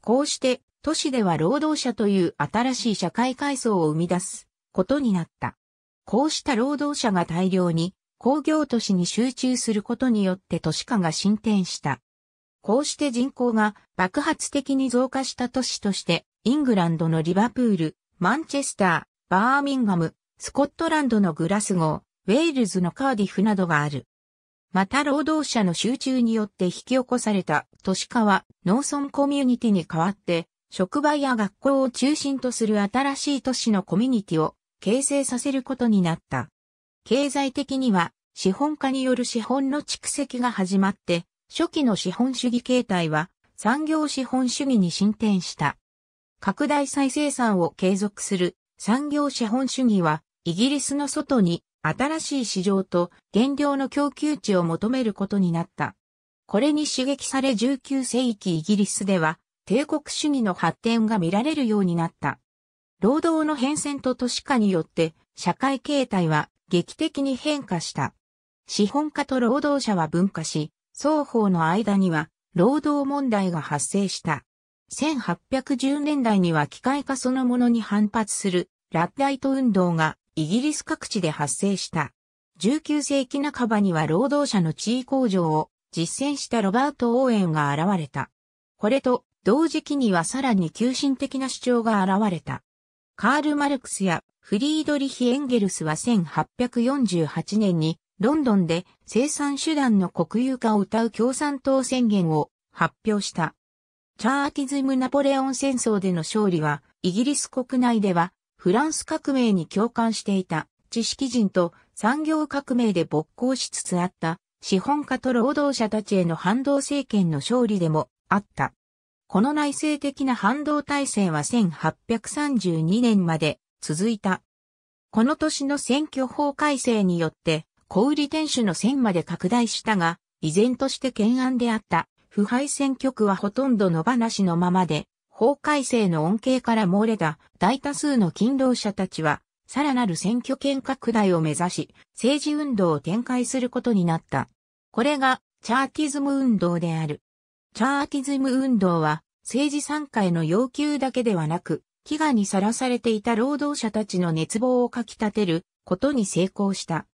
こうして都市では労働者という新しい社会階層を生み出すことになった。こうした労働者が大量に工業都市に集中することによって都市化が進展した。こうして人口が爆発的に増加した都市として、イングランドのリバプール、マンチェスター、バーミンガム、スコットランドのグラスゴー、ウェールズのカーディフなどがある。また労働者の集中によって引き起こされた都市化は農村コミュニティに代わって、職場や学校を中心とする新しい都市のコミュニティを形成させることになった。経済的には資本家による資本の蓄積が始まって、初期の資本主義形態は産業資本主義に進展した。拡大再生産を継続する産業資本主義はイギリスの外に新しい市場と原料の供給地を求めることになった。これに刺激され19世紀イギリスでは帝国主義の発展が見られるようになった。労働の変遷と都市化によって社会形態は劇的に変化した。資本家と労働者は分化し、双方の間には労働問題が発生した。1810年代には機械化そのものに反発するラッライト運動がイギリス各地で発生した。19世紀半ばには労働者の地位向上を実践したロバート・オーエンが現れた。これと同時期にはさらに急進的な主張が現れた。カール・マルクスやフリードリヒ・エンゲルスは1848年にロンドンで生産手段の国有化を謳う共産党宣言を発表した。チャーキズム・ナポレオン戦争での勝利は、イギリス国内では、フランス革命に共感していた知識人と産業革命で勃興しつつあった資本家と労働者たちへの反動政権の勝利でもあった。この内政的な反動体制は1832年まで続いた。この年の選挙法改正によって小売店主の線まで拡大したが、依然として懸案であった腐敗選挙区はほとんど野放しのままで、法改正の恩恵から漏れた大多数の勤労者たちは、さらなる選挙権拡大を目指し、政治運動を展開することになった。これが、チャーティズム運動である。チャーティズム運動は、政治参加への要求だけではなく、飢餓にさらされていた労働者たちの熱望をかき立てることに成功した。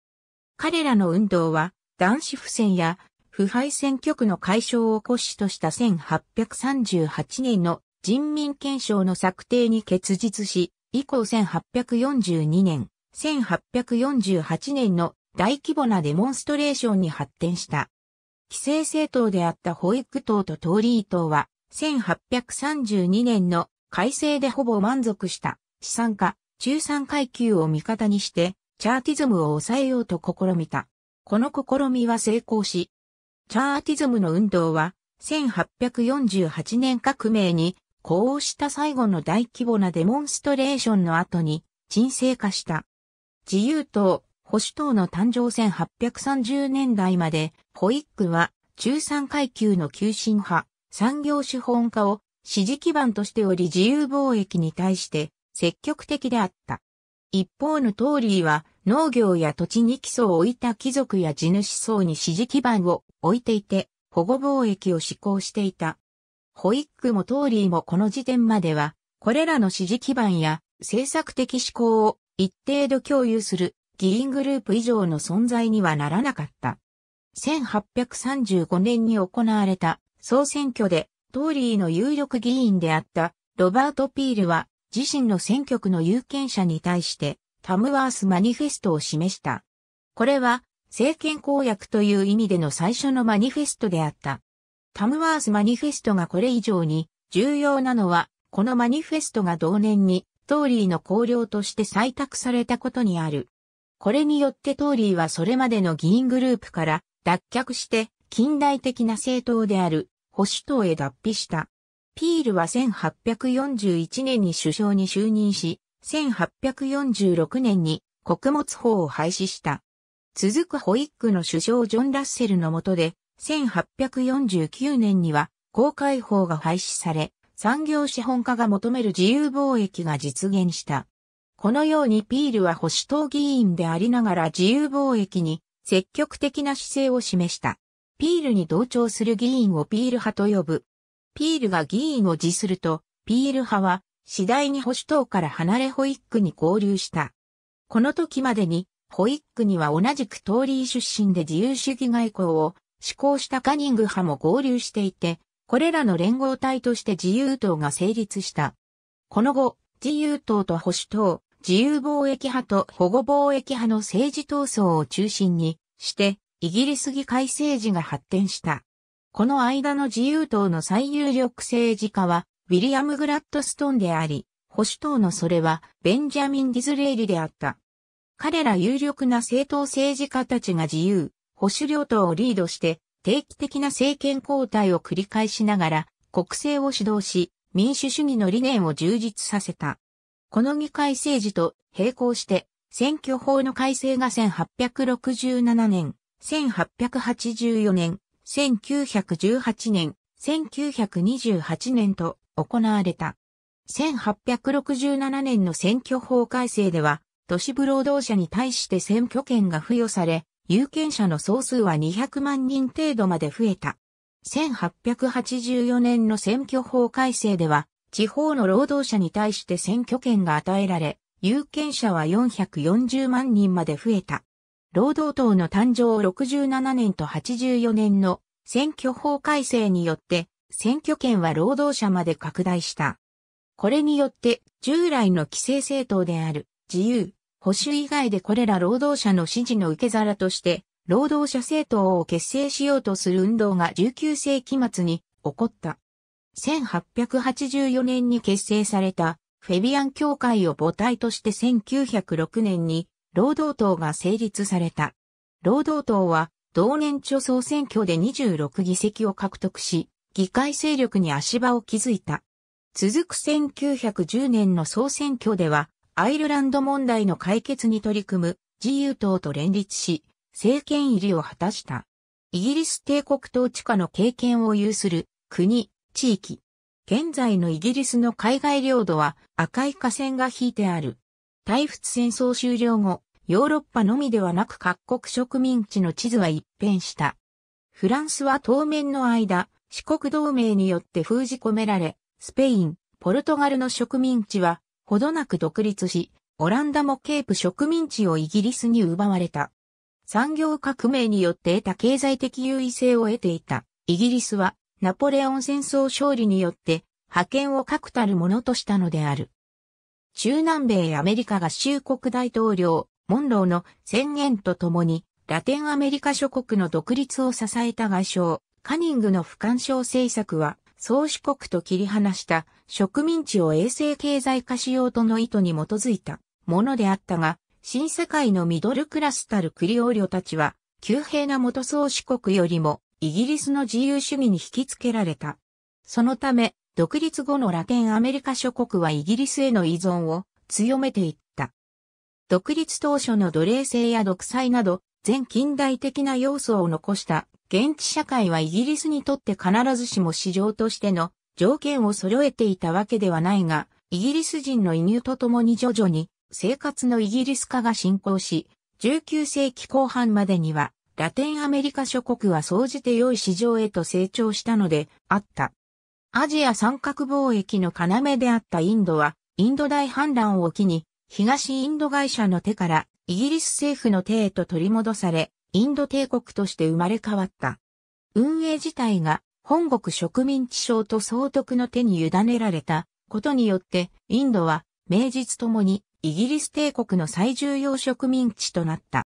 彼らの運動は男子不戦や腐敗選挙区の解消を骨子とした1838年の人民憲章の策定に結実し、以降1842年、1848年の大規模なデモンストレーションに発展した。規制政党であった保育党と通りリ党は、1832年の改正でほぼ満足した資産家、中産階級を味方にして、チャーティズムを抑えようと試みた。この試みは成功し、チャーティズムの運動は1848年革命にこうした最後の大規模なデモンストレーションの後に沈静化した。自由党、保守党の誕生1830年代まで、ホイックは中産階級の急進派、産業資本化を支持基盤としており自由貿易に対して積極的であった。一方のトーリーは農業や土地に基礎を置いた貴族や地主層に支持基盤を置いていて、保護貿易を施行していた。ホイックもトーリーもこの時点までは、これらの支持基盤や政策的思考を一定度共有する議員グループ以上の存在にはならなかった。1835年に行われた総選挙でトーリーの有力議員であったロバート・ピールは自身の選挙区の有権者に対して、タムワースマニフェストを示した。これは、政権公約という意味での最初のマニフェストであった。タムワースマニフェストがこれ以上に重要なのは、このマニフェストが同年にトーリーの綱領として採択されたことにある。これによってトーリーはそれまでの議員グループから脱却して近代的な政党である保守党へ脱皮した。ピールは1841年に首相に就任し、1846年に穀物法を廃止した。続くホイックの首相ジョン・ラッセルの下で、1849年には公開法が廃止され、産業資本家が求める自由貿易が実現した。このようにピールは保守党議員でありながら自由貿易に積極的な姿勢を示した。ピールに同調する議員をピール派と呼ぶ。ピールが議員を辞すると、ピール派は次第に保守党から離れホイックに合流した。この時までに、ホイックには同じくトーリー出身で自由主義外交を施行したカニング派も合流していて、これらの連合体として自由党が成立した。この後、自由党と保守党、自由貿易派と保護貿易派の政治闘争を中心にして、イギリス議会政治が発展した。この間の自由党の最有力政治家は、ウィリアム・グラッドストンであり、保守党のそれは、ベンジャミン・ディズレイリであった。彼ら有力な政党政治家たちが自由、保守両党をリードして、定期的な政権交代を繰り返しながら、国政を主導し、民主主義の理念を充実させた。この議会政治と並行して、選挙法の改正が1867年、1884年、1918年、1928年と行われた。1867年の選挙法改正では、都市部労働者に対して選挙権が付与され、有権者の総数は200万人程度まで増えた。1884年の選挙法改正では、地方の労働者に対して選挙権が与えられ、有権者は440万人まで増えた。労働党の誕生67年と84年の選挙法改正によって選挙権は労働者まで拡大した。これによって従来の規制政党である自由、保守以外でこれら労働者の支持の受け皿として労働者政党を結成しようとする運動が19世紀末に起こった。1884年に結成されたフェビアン協会を母体として1906年に労働党が成立された。労働党は同年著総選挙で26議席を獲得し、議会勢力に足場を築いた。続く1910年の総選挙では、アイルランド問題の解決に取り組む自由党と連立し、政権入りを果たした。イギリス帝国統治下の経験を有する国、地域。現在のイギリスの海外領土は赤い河川が引いてある。対仏戦争終了後、ヨーロッパのみではなく各国植民地の地図は一変した。フランスは当面の間、四国同盟によって封じ込められ、スペイン、ポルトガルの植民地は、ほどなく独立し、オランダもケープ植民地をイギリスに奪われた。産業革命によって得た経済的優位性を得ていた。イギリスはナポレオン戦争勝利によって覇権を確たるものとしたのである。中南米アメリカ合衆国大統領、モンローの宣言とともに、ラテンアメリカ諸国の独立を支えた外相、カニングの不干渉政策は、宗主国と切り離した植民地を衛生経済化しようとの意図に基づいたものであったが、新世界のミドルクラスたるクリオーリョたちは、急平な元宗主国よりもイギリスの自由主義に引きつけられた。そのため、独立後のラテンアメリカ諸国はイギリスへの依存を強めていった。独立当初の奴隷制や独裁など、全近代的な要素を残した現地社会はイギリスにとって必ずしも市場としての条件を揃えていたわけではないが、イギリス人の移入とともに徐々に生活のイギリス化が進行し、19世紀後半までにはラテンアメリカ諸国は総じて良い市場へと成長したのであった。アジア三角貿易の要であったインドは、インド大反乱を機に、東インド会社の手からイギリス政府の手へと取り戻され、インド帝国として生まれ変わった。運営自体が本国植民地省と総督の手に委ねられたことによって、インドは名実ともにイギリス帝国の最重要植民地となった。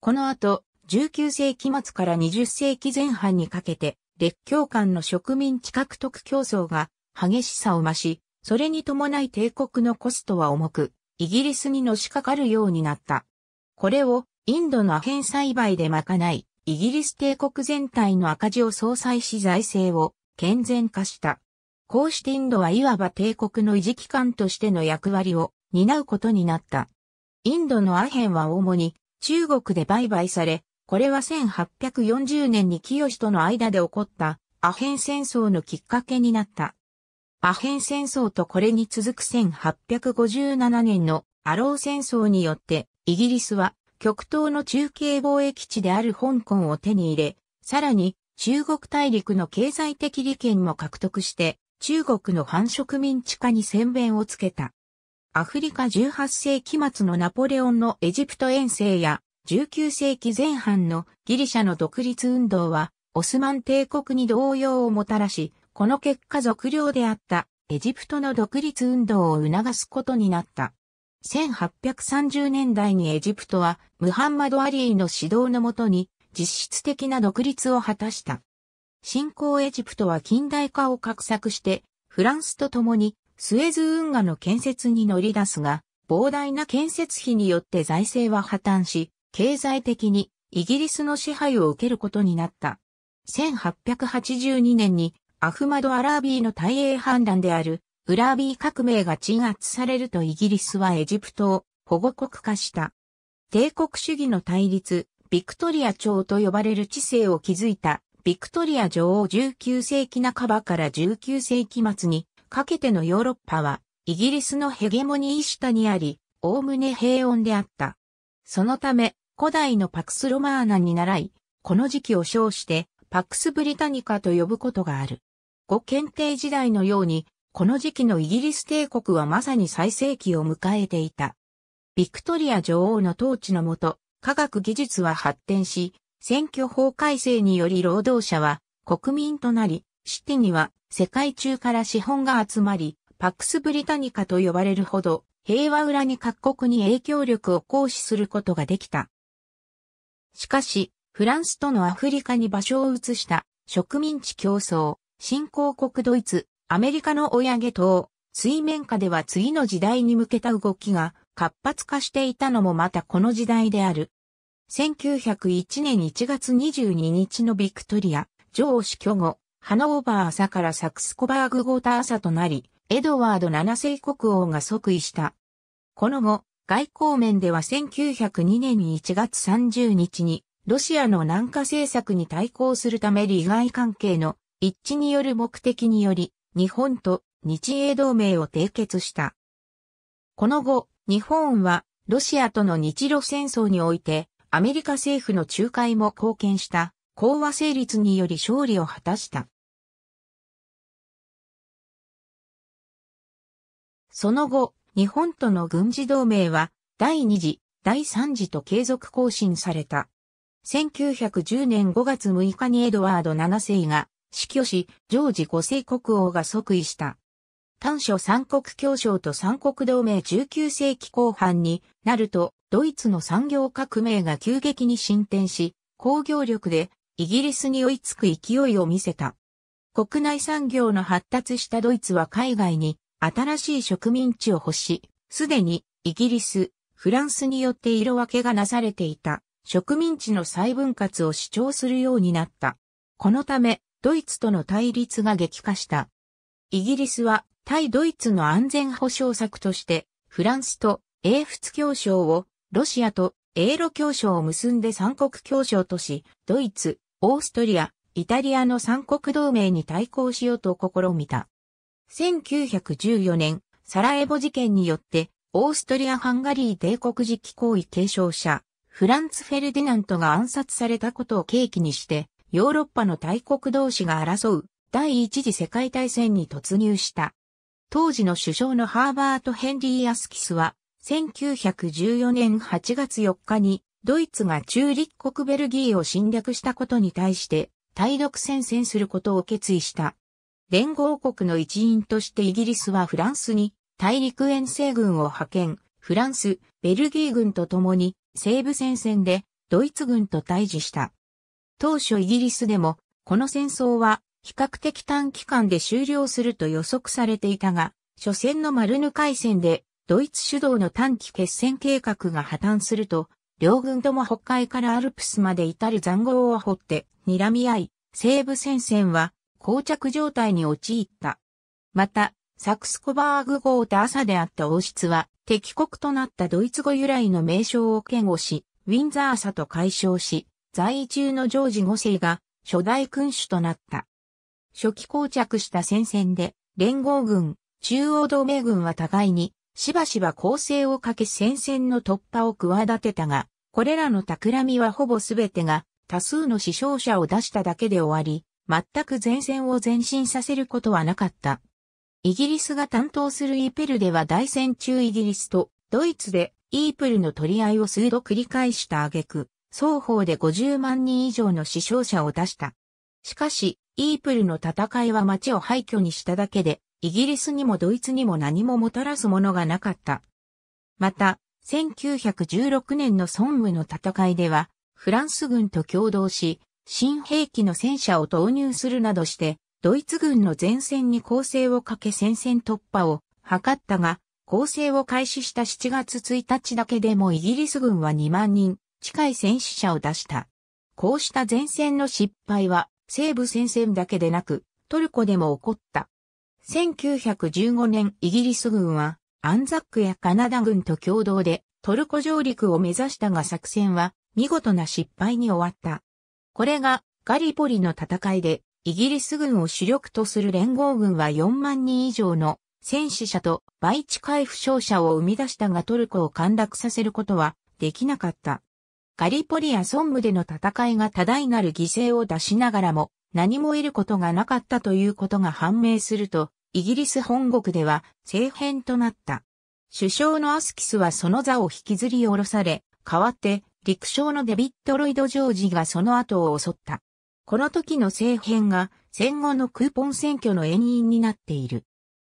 この後、19世紀末から20世紀前半にかけて、列強間の植民地獲得競争が激しさを増し、それに伴い帝国のコストは重く、イギリスにのしかかるようになった。これをインドのアヘン栽培で賄い、イギリス帝国全体の赤字を相殺し財政を健全化した。こうしてインドはいわば帝国の維持機関としての役割を担うことになった。インドのアヘンは主に中国で売買され、これは1840年に清との間で起こったアヘン戦争のきっかけになった。アヘン戦争とこれに続く1857年のアロー戦争によってイギリスは極東の中継貿易地である香港を手に入れ、さらに中国大陸の経済的利権も獲得して中国の繁殖民地化に宣弁をつけた。アフリカ18世紀末のナポレオンのエジプト遠征や19世紀前半のギリシャの独立運動は、オスマン帝国に動揺をもたらし、この結果俗領であったエジプトの独立運動を促すことになった。1830年代にエジプトはムハンマド・アリーの指導のもとに実質的な独立を果たした。新興エジプトは近代化を画策してフランスと共にスエズ運河の建設に乗り出すが、膨大な建設費によって財政は破綻し、経済的にイギリスの支配を受けることになった。1882年にアフマド・アラービーの大英判断であるウラービー革命が鎮圧されるとイギリスはエジプトを保護国化した。帝国主義の対立、ビクトリア朝と呼ばれる知性を築いたビクトリア女王19世紀半ばから19世紀末にかけてのヨーロッパはイギリスのヘゲモニー下にあり、おおむね平穏であった。そのため、古代のパクスロマーナに習い、この時期を称してパクスブリタニカと呼ぶことがある。ご検定時代のように、この時期のイギリス帝国はまさに最盛期を迎えていた。ビクトリア女王の統治のもと、科学技術は発展し、選挙法改正により労働者は国民となり、シティには世界中から資本が集まり、パクスブリタニカと呼ばれるほど平和裏に各国に影響力を行使することができた。しかし、フランスとのアフリカに場所を移した植民地競争、新興国ドイツ、アメリカの親毛等、水面下では次の時代に向けた動きが活発化していたのもまたこの時代である。1901年1月22日のビクトリア、女王死去後、ハノーバー朝からサクスコバーグゴータ朝となり、エドワード7世国王が即位した。この後、外交面では1902年に1月30日に、ロシアの南下政策に対抗するため利害関係の一致による目的により、日本と日英同盟を締結した。この後、日本はロシアとの日露戦争において、アメリカ政府の仲介も貢献した講和成立により勝利を果たした。その後、日本との軍事同盟は第二次、第三次と継続更新された。1910年5月6日にエドワード7世が死去し、ジョージ5世国王が即位した。短所三国協商と三国同盟19世紀後半になると、ドイツの産業革命が急激に進展し、工業力でイギリスに追いつく勢いを見せた。国内産業の発達したドイツは海外に新しい植民地を欲し、すでにイギリス、フランスによって色分けがなされていた植民地の再分割を主張するようになった。このため、ドイツとの対立が激化した。イギリスは対ドイツの安全保障策として、フランスと英仏協商を、ロシアと英露協商を結んで三国協商とし、ドイツ、オーストリア、イタリアの三国同盟に対抗しようと試みた。1914年、サラエボ事件によって、オーストリア・ハンガリー帝国時期行為継承者、フランツ・フェルディナントが暗殺されたことを契機にして、ヨーロッパの大国同士が争う第一次世界大戦に突入した。当時の首相のハーバート・ヘンリー・アスキスは、1914年8月4日に、ドイツが中立国ベルギーを侵略したことに対して、対独戦線することを決意した。連合国の一員としてイギリスはフランスに大陸遠征軍を派遣、フランス、ベルギー軍と共に西部戦線でドイツ軍と対峙した。当初イギリスでもこの戦争は比較的短期間で終了すると予測されていたが、初戦のマルヌ海戦でドイツ主導の短期決戦計画が破綻すると、両軍とも北海からアルプスまで至る残壕を掘って睨み合い、西部戦線は膠着状態に陥った。また、サクスコバーグ号と朝であった王室は、敵国となったドイツ語由来の名称を嫌悪し、ウィンザーサと解消し、在位中のジョージ5世が初代君主となった。初期膠着した戦線で、連合軍、中央同盟軍は互いに、しばしば攻勢をかけ戦線の突破を企てたが、これらの企みはほぼすべてが多数の死傷者を出しただけで終わり、全く前線を前進させることはなかった。イギリスが担当するイーペルでは大戦中イギリスとドイツでイープルの取り合いを数度繰り返した挙句、双方で50万人以上の死傷者を出した。しかし、イープルの戦いは街を廃墟にしただけで、イギリスにもドイツにも何ももたらすものがなかった。また、1916年のソンムの戦いでは、フランス軍と共同し、新兵器の戦車を投入するなどして、ドイツ軍の前線に攻勢をかけ戦線突破を図ったが、攻勢を開始した7月1日だけでもイギリス軍は2万人近い戦死者を出した。こうした前線の失敗は西部戦線だけでなくトルコでも起こった。1915年イギリス軍はアンザックやカナダ軍と共同でトルコ上陸を目指したが作戦は見事な失敗に終わった。これがガリポリの戦いで、イギリス軍を主力とする連合軍は4万人以上の戦死者と倍近い負傷者を生み出したがトルコを陥落させることはできなかった。ガリポリやソンムでの戦いが多大なる犠牲を出しながらも何も得ることがなかったということが判明すると、イギリス本国では政変となった。首相のアスキスはその座を引きずり下ろされ、代わって陸将のデビッド・ロイド・ジョージがその後を襲った。この時の政変が戦後のクーポン選挙の延因になっている。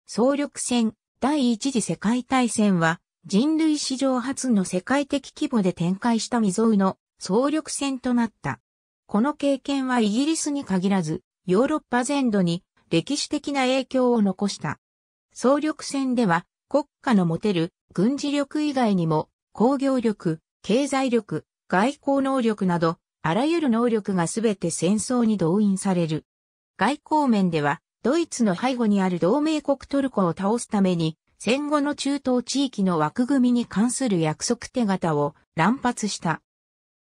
総力戦第一次世界大戦は人類史上初の世界的規模で展開した未曾有の総力戦となった。この経験はイギリスに限らずヨーロッパ全土に歴史的な影響を残した。総力戦では国家の持てる軍事力以外にも工業力、経済力、外交能力など、あらゆる能力がすべて戦争に動員される。外交面では、ドイツの背後にある同盟国トルコを倒すために、戦後の中東地域の枠組みに関する約束手形を乱発した。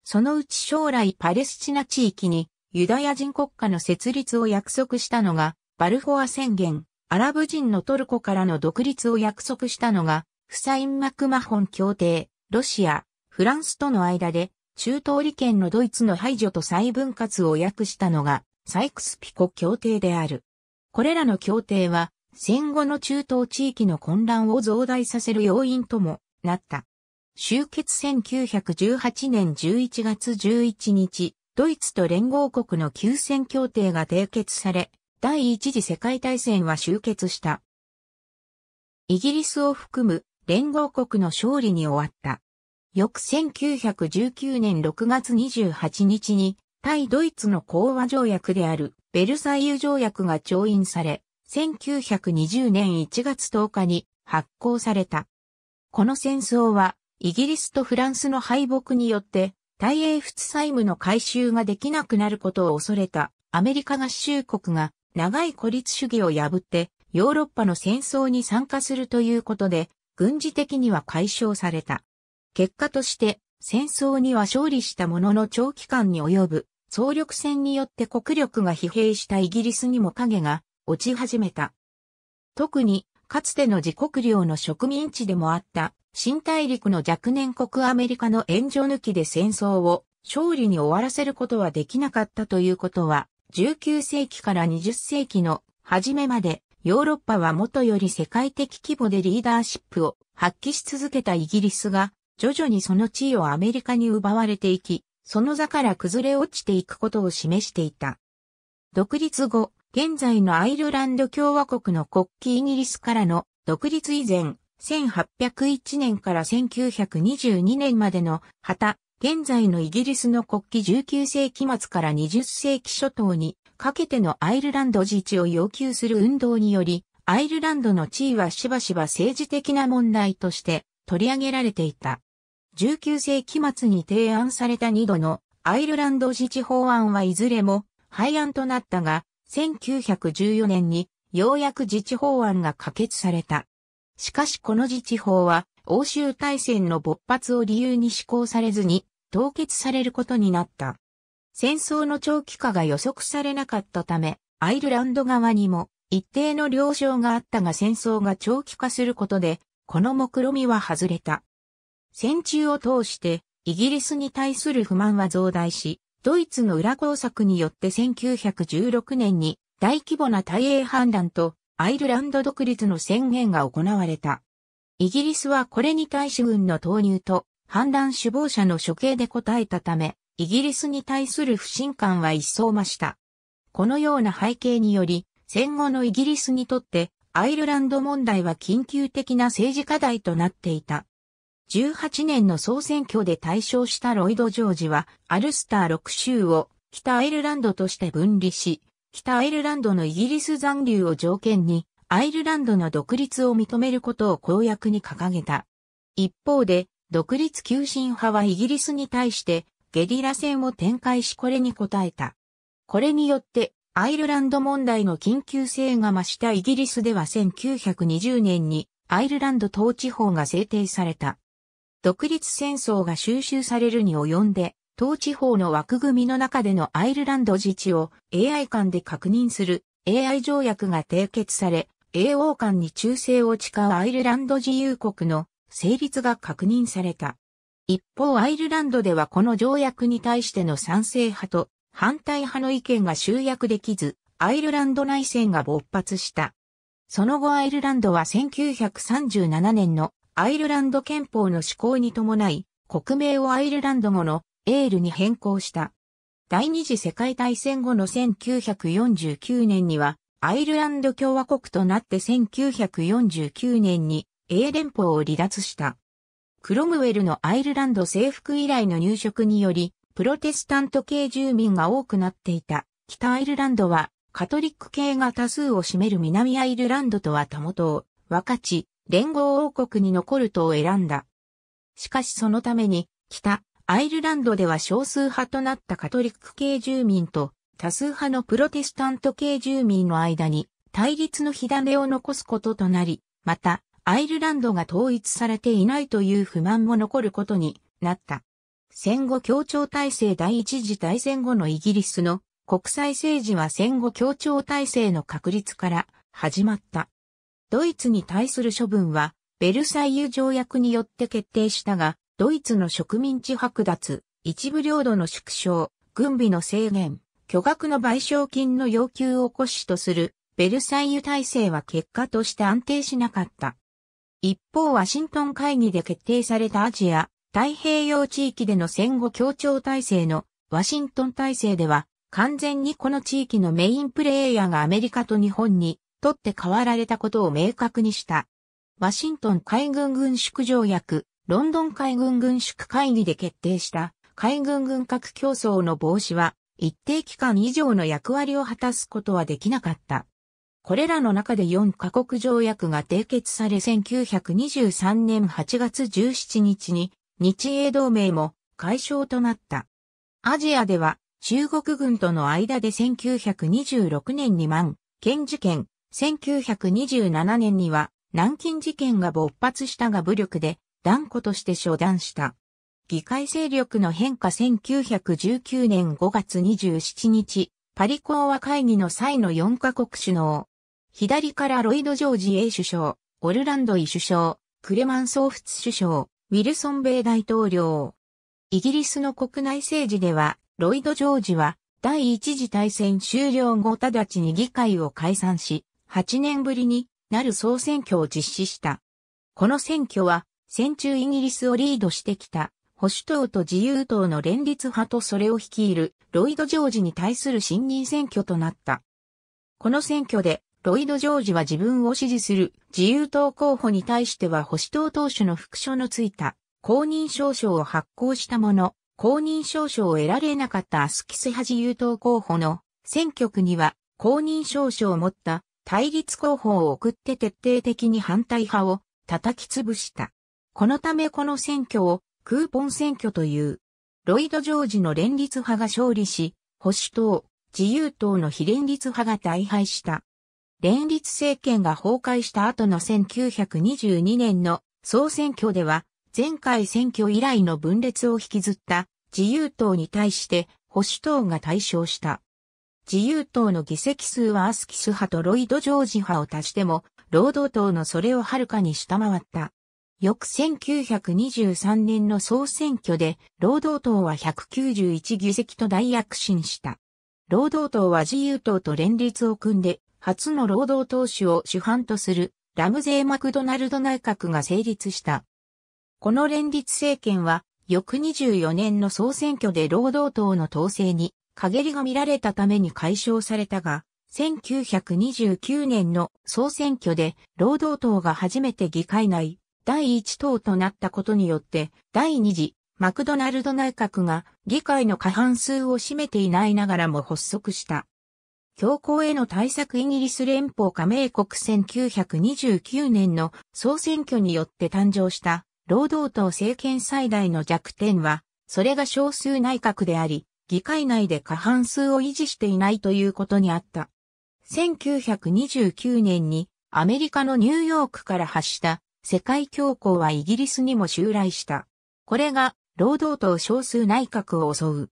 そのうち将来パレスチナ地域にユダヤ人国家の設立を約束したのが、バルフォア宣言、アラブ人のトルコからの独立を約束したのが、フサイン・マクマホン協定、ロシア、フランスとの間で、中東利権のドイツの排除と再分割を訳したのが、サイクスピコ協定である。これらの協定は、戦後の中東地域の混乱を増大させる要因ともなった。終結1918年11月11日、ドイツと連合国の休戦協定が締結され、第一次世界大戦は終結した。イギリスを含む連合国の勝利に終わった。翌1919年6月28日に、対ドイツの講和条約であるベルサイユ条約が調印され、1920年1月10日に発行された。この戦争は、イギリスとフランスの敗北によって、大英仏債務の回収ができなくなることを恐れたアメリカ合衆国が長い孤立主義を破ってヨーロッパの戦争に参加するということで軍事的には解消された。結果として戦争には勝利したものの長期間に及ぶ総力戦によって国力が疲弊したイギリスにも影が落ち始めた。特にかつての自国領の植民地でもあった新大陸の若年国アメリカの援助抜きで戦争を勝利に終わらせることはできなかったということは19世紀から20世紀の初めまでヨーロッパは元より世界的規模でリーダーシップを発揮し続けたイギリスが徐々にその地位をアメリカに奪われていき、その座から崩れ落ちていくことを示していた。独立後、現在のアイルランド共和国の国旗イギリスからの独立以前、1801年から1922年までの旗、現在のイギリスの国旗19世紀末から20世紀初頭にかけてのアイルランド自治を要求する運動により、アイルランドの地位はしばしば政治的な問題として取り上げられていた。19世紀末に提案された2度のアイルランド自治法案はいずれも廃案となったが、1914年にようやく自治法案が可決された。しかしこの自治法は欧州大戦の勃発を理由に施行されずに凍結されることになった。戦争の長期化が予測されなかったため、アイルランド側にも一定の了承があったが戦争が長期化することで、この目論みは外れた。戦中を通してイギリスに対する不満は増大し、ドイツの裏工作によって1916年に大規模な大英反乱とアイルランド独立の宣言が行われた。イギリスはこれに対し軍の投入と反乱首謀者の処刑で応えたため、イギリスに対する不信感は一層増した。このような背景により、戦後のイギリスにとってアイルランド問題は緊急的な政治課題となっていた。18年の総選挙で大勝したロイド・ジョージは、アルスター6州を北アイルランドとして分離し、北アイルランドのイギリス残留を条件に、アイルランドの独立を認めることを公約に掲げた。一方で、独立急進派はイギリスに対してゲリラ戦を展開しこれに応えた。これによってアイルランド問題の緊急性が増したイギリスでは1920年にアイルランド統治法が制定された。独立戦争が収集されるに及んで、当地法の枠組みの中でのアイルランド自治を AI 間で確認する AI 条約が締結され、AO 間に忠誠を誓うアイルランド自由国の成立が確認された。一方アイルランドではこの条約に対しての賛成派と反対派の意見が集約できず、アイルランド内戦が勃発した。その後アイルランドは1937年のアイルランド憲法の施行に伴い、国名をアイルランド語のエールに変更した。第二次世界大戦後の1949年には、アイルランド共和国となって1949年に英連邦を離脱した。クロムウェルのアイルランド征服以来の入植により、プロテスタント系住民が多くなっていた北アイルランドはカトリック系が多数を占める南アイルランドとはたもとを分かち、連合王国に残る党を選んだ。しかしそのために、北、アイルランドでは少数派となったカトリック系住民と多数派のプロテスタント系住民の間に対立の火種を残すこととなり、また、アイルランドが統一されていないという不満も残ることになった。戦後協調体制第一次大戦後のイギリスの国際政治は戦後協調体制の確立から始まった。ドイツに対する処分は、ベルサイユ条約によって決定したが、ドイツの植民地剥奪、一部領土の縮小、軍備の制限、巨額の賠償金の要求を骨子とする、ベルサイユ体制は結果として安定しなかった。一方、ワシントン会議で決定されたアジア、太平洋地域での戦後協調体制のワシントン体制では、完全にこの地域のメインプレイヤーがアメリカと日本に取って代わられたことを明確にした。ワシントン海軍軍縮条約、ロンドン海軍軍縮会議で決定した海軍軍拡競争の防止は一定期間以上の役割を果たすことはできなかった。これらの中で4カ国条約が締結され1923年8月17日に日英同盟も解消となった。アジアでは中国軍との間で1926年に万、県事件、1927年には南京事件が勃発したが武力で断固として処断した。議会勢力の変化1919年5月27日、パリ講和会議の際の4カ国首脳。左からロイド・ジョージ A 首相、オルランドイ首相、クレマン・ソーフツ首相、ウィルソン米大統領。イギリスの国内政治では、ロイド・ジョージは第一次大戦終了後直ちに議会を解散し、8年ぶりになる総選挙を実施した。この選挙は、戦中イギリスをリードしてきた保守党と自由党の連立派とそれを率いるロイド・ジョージに対する信任選挙となった。この選挙でロイド・ジョージは自分を支持する自由党候補に対しては保守党党首の副書のついた公認証書を発行したもの、公認証書を得られなかったアスキス派自由党候補の選挙区には公認証書を持った対立候補を送って徹底的に反対派を叩き潰した。このためこの選挙をクーポン選挙という、ロイド・ジョージの連立派が勝利し、保守党、自由党の非連立派が大敗した。連立政権が崩壊した後の1922年の総選挙では、前回選挙以来の分裂を引きずった自由党に対して保守党が対象した。自由党の議席数はアスキス派とロイド・ジョージ派を足しても、労働党のそれをはるかに下回った。翌1923年の総選挙で、労働党は191議席と大躍進した。労働党は自由党と連立を組んで、初の労働党首を主犯とする、ラムゼー・マクドナルド内閣が成立した。この連立政権は、翌24年の総選挙で労働党の統制に陰りが見られたために解消されたが、1929年の総選挙で労働党が初めて議会内第一党となったことによって第二次マクドナルド内閣が議会の過半数を占めていないながらも発足した。強行への対策イギリス連邦加盟国1929年の総選挙によって誕生した労働党政権最大の弱点は、それが少数内閣であり、議会内で過半数を維持していないということにあった。1929年にアメリカのニューヨークから発した世界恐慌はイギリスにも襲来した。これが労働党少数内閣を襲う。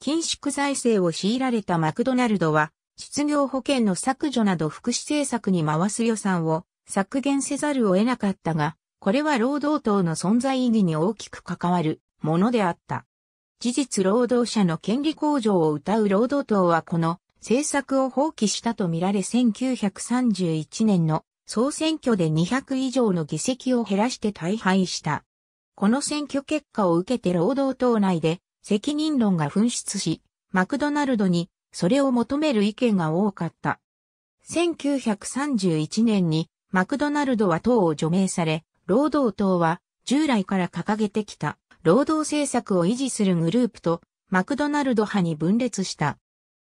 緊縮財政を強いられたマクドナルドは失業保険の削除など福祉政策に回す予算を削減せざるを得なかったが、これは労働党の存在意義に大きく関わるものであった。事実労働者の権利向上を謳う労働党はこの政策を放棄したとみられ1931年の総選挙で200以上の議席を減らして大敗した。この選挙結果を受けて労働党内で責任論が紛失し、マクドナルドにそれを求める意見が多かった。1931年にマクドナルドは党を除名され、労働党は従来から掲げてきた労働政策を維持するグループとマクドナルド派に分裂した。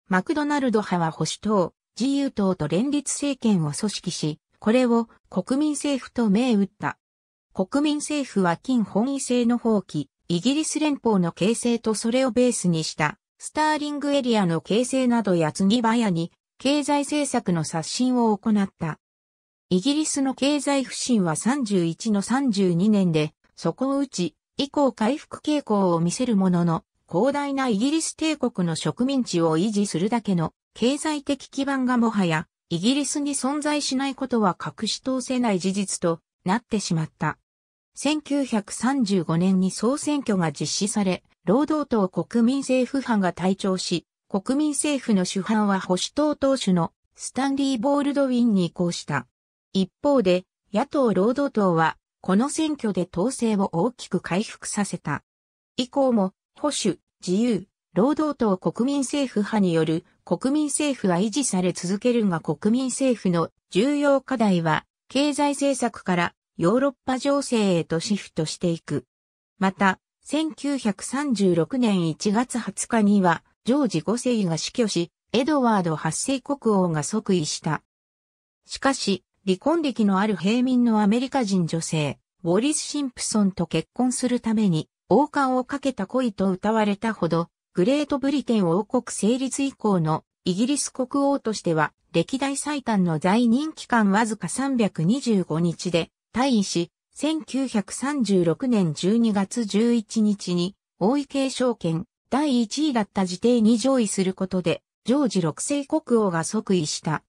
マクドナルド派は保守党、自由党と連立政権を組織し、これを国民政府と銘打った。国民政府は金本位制の放棄、イギリス連邦の形成とそれをベースにした、スターリングエリアの形成などや次早に、経済政策の刷新を行った。イギリスの経済不振は31の32年で、そこを打ち、以降回復傾向を見せるものの、広大なイギリス帝国の植民地を維持するだけの経済的基盤がもはやイギリスに存在しないことは隠し通せない事実となってしまった。1935年に総選挙が実施され、労働党国民政府派が退庁し、国民政府の主犯は保守党党首のスタンリー・ボールドウィンに移行した。一方で、野党労働党はこの選挙で統制を大きく回復させた。以降も、保守、自由、労働党国民政府派による国民政府は維持され続けるが国民政府の重要課題は経済政策からヨーロッパ情勢へとシフトしていく。また、1936年1月20日にはジョージ5世が死去し、エドワード8世国王が即位した。しかし、離婚歴のある平民のアメリカ人女性、ウォリス・シンプソンと結婚するために王冠をかけた恋と歌われたほど、グレートブリテン王国成立以降のイギリス国王としては歴代最短の在任期間わずか325日で退位し、1936年12月11日に王位継承権第1位だった時定に上位することで、ジョージ6世国王が即位した。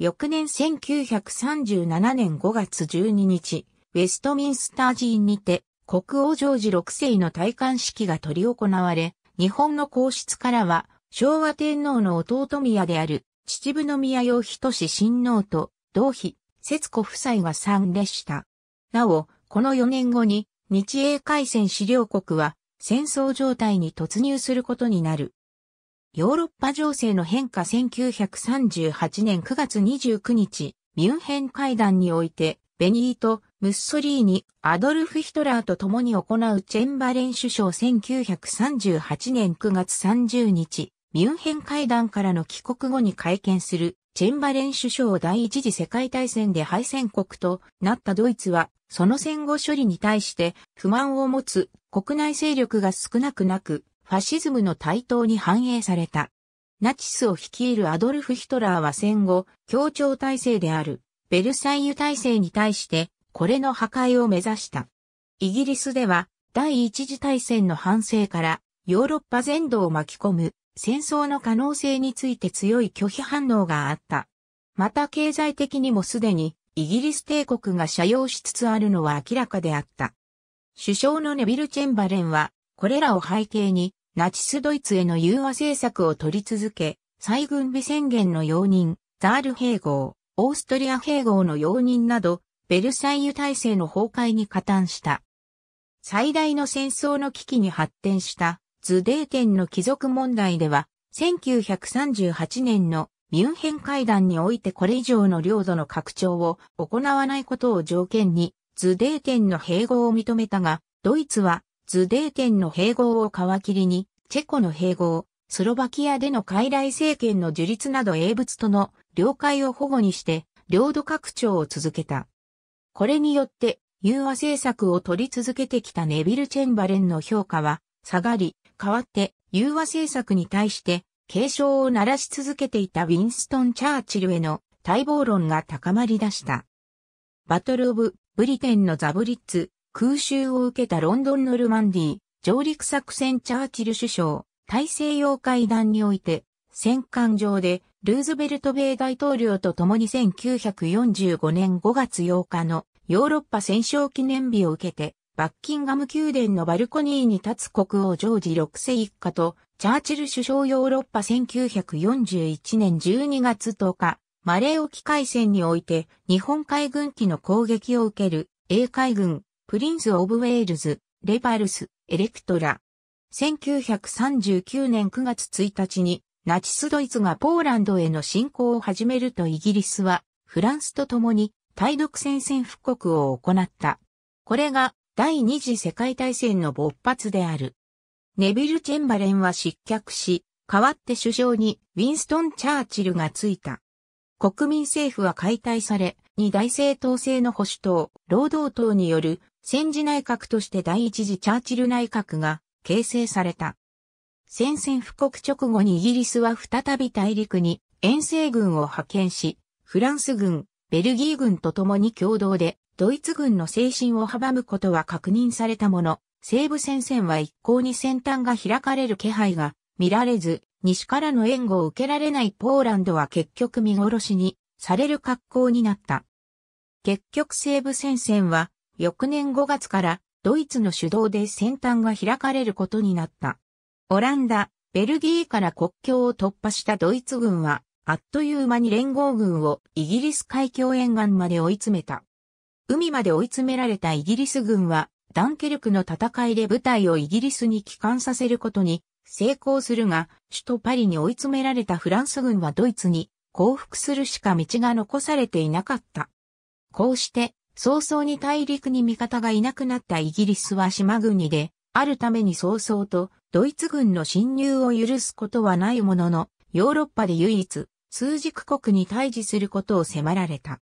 翌年1937年5月12日、ウェストミンスター寺院にて、国王ジョージ6世の戴冠式が取り行われ、日本の皇室からは、昭和天皇の弟宮である、秩父宮洋人志親王と、同妃、節子夫妻が参列した。なお、この4年後に、日英海戦資料国は、戦争状態に突入することになる。ヨーロッパ情勢の変化1938年9月29日、ミュンヘン会談において、ベニート・ムッソリーニ、アドルフ・ヒトラーと共に行うチェンバレン首相1938年9月30日、ミュンヘン会談からの帰国後に会見する、チェンバレン首相第一次世界大戦で敗戦国となったドイツは、その戦後処理に対して不満を持つ国内勢力が少なくなく、ファシズムの台頭に反映された。ナチスを率いるアドルフ・ヒトラーは戦後、協調体制である、ベルサイユ体制に対して、これの破壊を目指した。イギリスでは、第一次大戦の反省から、ヨーロッパ全土を巻き込む、戦争の可能性について強い拒否反応があった。また経済的にもすでに、イギリス帝国が斜用しつつあるのは明らかであった。首相のネビル・チェンバレンは、これらを背景に、ナチスドイツへの融和政策を取り続け、再軍備宣言の容認、ザール併合、オーストリア併合の容認など、ベルサイユ体制の崩壊に加担した。最大の戦争の危機に発展したズデーテンの貴族問題では、1938年のミュンヘン会談においてこれ以上の領土の拡張を行わないことを条件に、ズデーテンの併合を認めたが、ドイツはズデーテンの併合を皮切りに、チェコの併合、スロバキアでの傀儡政権の樹立など英仏との領海を保護にして、領土拡張を続けた。これによって、融和政策を取り続けてきたネビル・チェンバレンの評価は下がり、代わって融和政策に対して警鐘を鳴らし続けていたウィンストン・チャーチルへの待望論が高まり出した。バトル・オブ・ブリテンのザブリッツ空襲を受けたロンドン・ノルマンディ、上陸作戦チャーチル首相、大西洋会談において、戦艦上で、ルーズベルト米大統領と共に1945年5月8日のヨーロッパ戦勝記念日を受けて、バッキンガム宮殿のバルコニーに立つ国王ジョージ6世一家と、チャーチル首相ヨーロッパ1941年12月10日、マレー沖海戦において日本海軍機の攻撃を受ける、英海軍、プリンス・オブ・ウェールズ、レパルス、エレクトラ。1939年9月1日に、ナチスドイツがポーランドへの侵攻を始めるとイギリスは、フランスと共に、対独戦線復刻を行った。これが、第二次世界大戦の勃発である。ネビル・チェンバレンは失脚し、代わって首相にウィンストン・チャーチルがついた。国民政府は解体され、二大政党制の保守党、労働党による戦時内閣として第一次チャーチル内閣が形成された。宣戦布告直後にイギリスは再び大陸に遠征軍を派遣し、フランス軍、ベルギー軍と共に共同でドイツ軍の精神を阻むことは確認されたもの、西部戦線は一向に先端が開かれる気配が見られず、西からの援護を受けられないポーランドは結局見殺しにされる格好になった。結局西部戦線は翌年5月からドイツの主導で先端が開かれることになった。オランダ、ベルギーから国境を突破したドイツ軍は、あっという間に連合軍をイギリス海峡沿岸まで追い詰めた。海まで追い詰められたイギリス軍は、ダンケルクの戦いで部隊をイギリスに帰還させることに成功するが、首都パリに追い詰められたフランス軍はドイツに降伏するしか道が残されていなかった。こうして、早々に大陸に味方がいなくなったイギリスは島国で、あるために早々とドイツ軍の侵入を許すことはないものの、ヨーロッパで唯一、数軸国に対峙することを迫られた。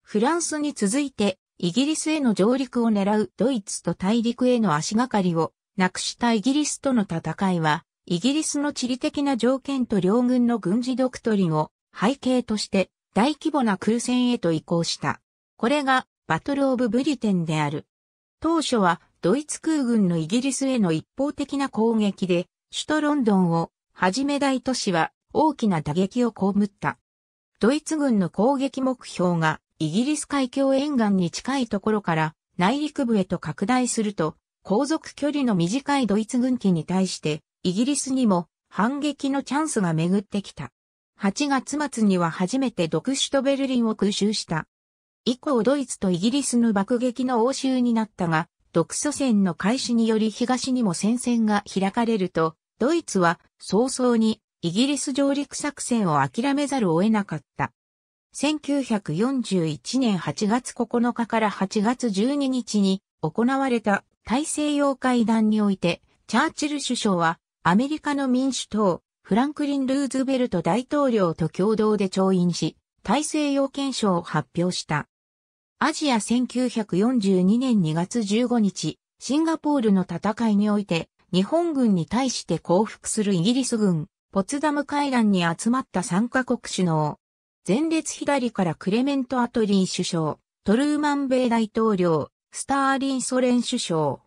フランスに続いて、イギリスへの上陸を狙うドイツと大陸への足がかりをなくしたイギリスとの戦いは、イギリスの地理的な条件と両軍の軍事ドクトリンを背景として大規模な空戦へと移行した。これがバトル・オブ・ブリテンである。当初はドイツ空軍のイギリスへの一方的な攻撃で、首都ロンドンをはじめ大都市は大きな打撃を被った。ドイツ軍の攻撃目標がイギリス海峡沿岸に近いところから内陸部へと拡大すると、航続距離の短いドイツ軍機に対してイギリスにも反撃のチャンスが巡ってきた。8月末には初めて独首都ベルリンを空襲した以降ドイツとイギリスの爆撃の応酬になったが、独ソ戦の開始により東にも戦線が開かれると、ドイツは早々にイギリス上陸作戦を諦めざるを得なかった。1941年8月9日から8月12日に行われた大西洋会談において、チャーチル首相はアメリカの民主党、フランクリン・ルーズベルト大統領と共同で調印し、大西洋憲章を発表した。アジア1942年2月15日、シンガポールの戦いにおいて、日本軍に対して降伏するイギリス軍、ポツダム海岸に集まった参加国首脳。前列左からクレメント・アトリー首相、トルーマン米大統領、スターリンソ連首相。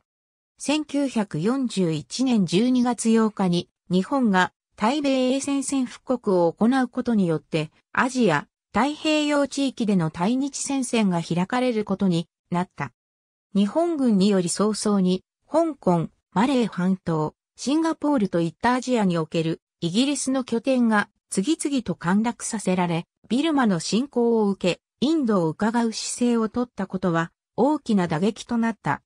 1941年12月8日に日本が対米英戦線復刻を行うことによってアジア、太平洋地域での対日戦線が開かれることになった。日本軍により早々に、香港、マレー半島、シンガポールといったアジアにおけるイギリスの拠点が次々と陥落させられ、ビルマの侵攻を受け、インドを伺う姿勢を取ったことは大きな打撃となった。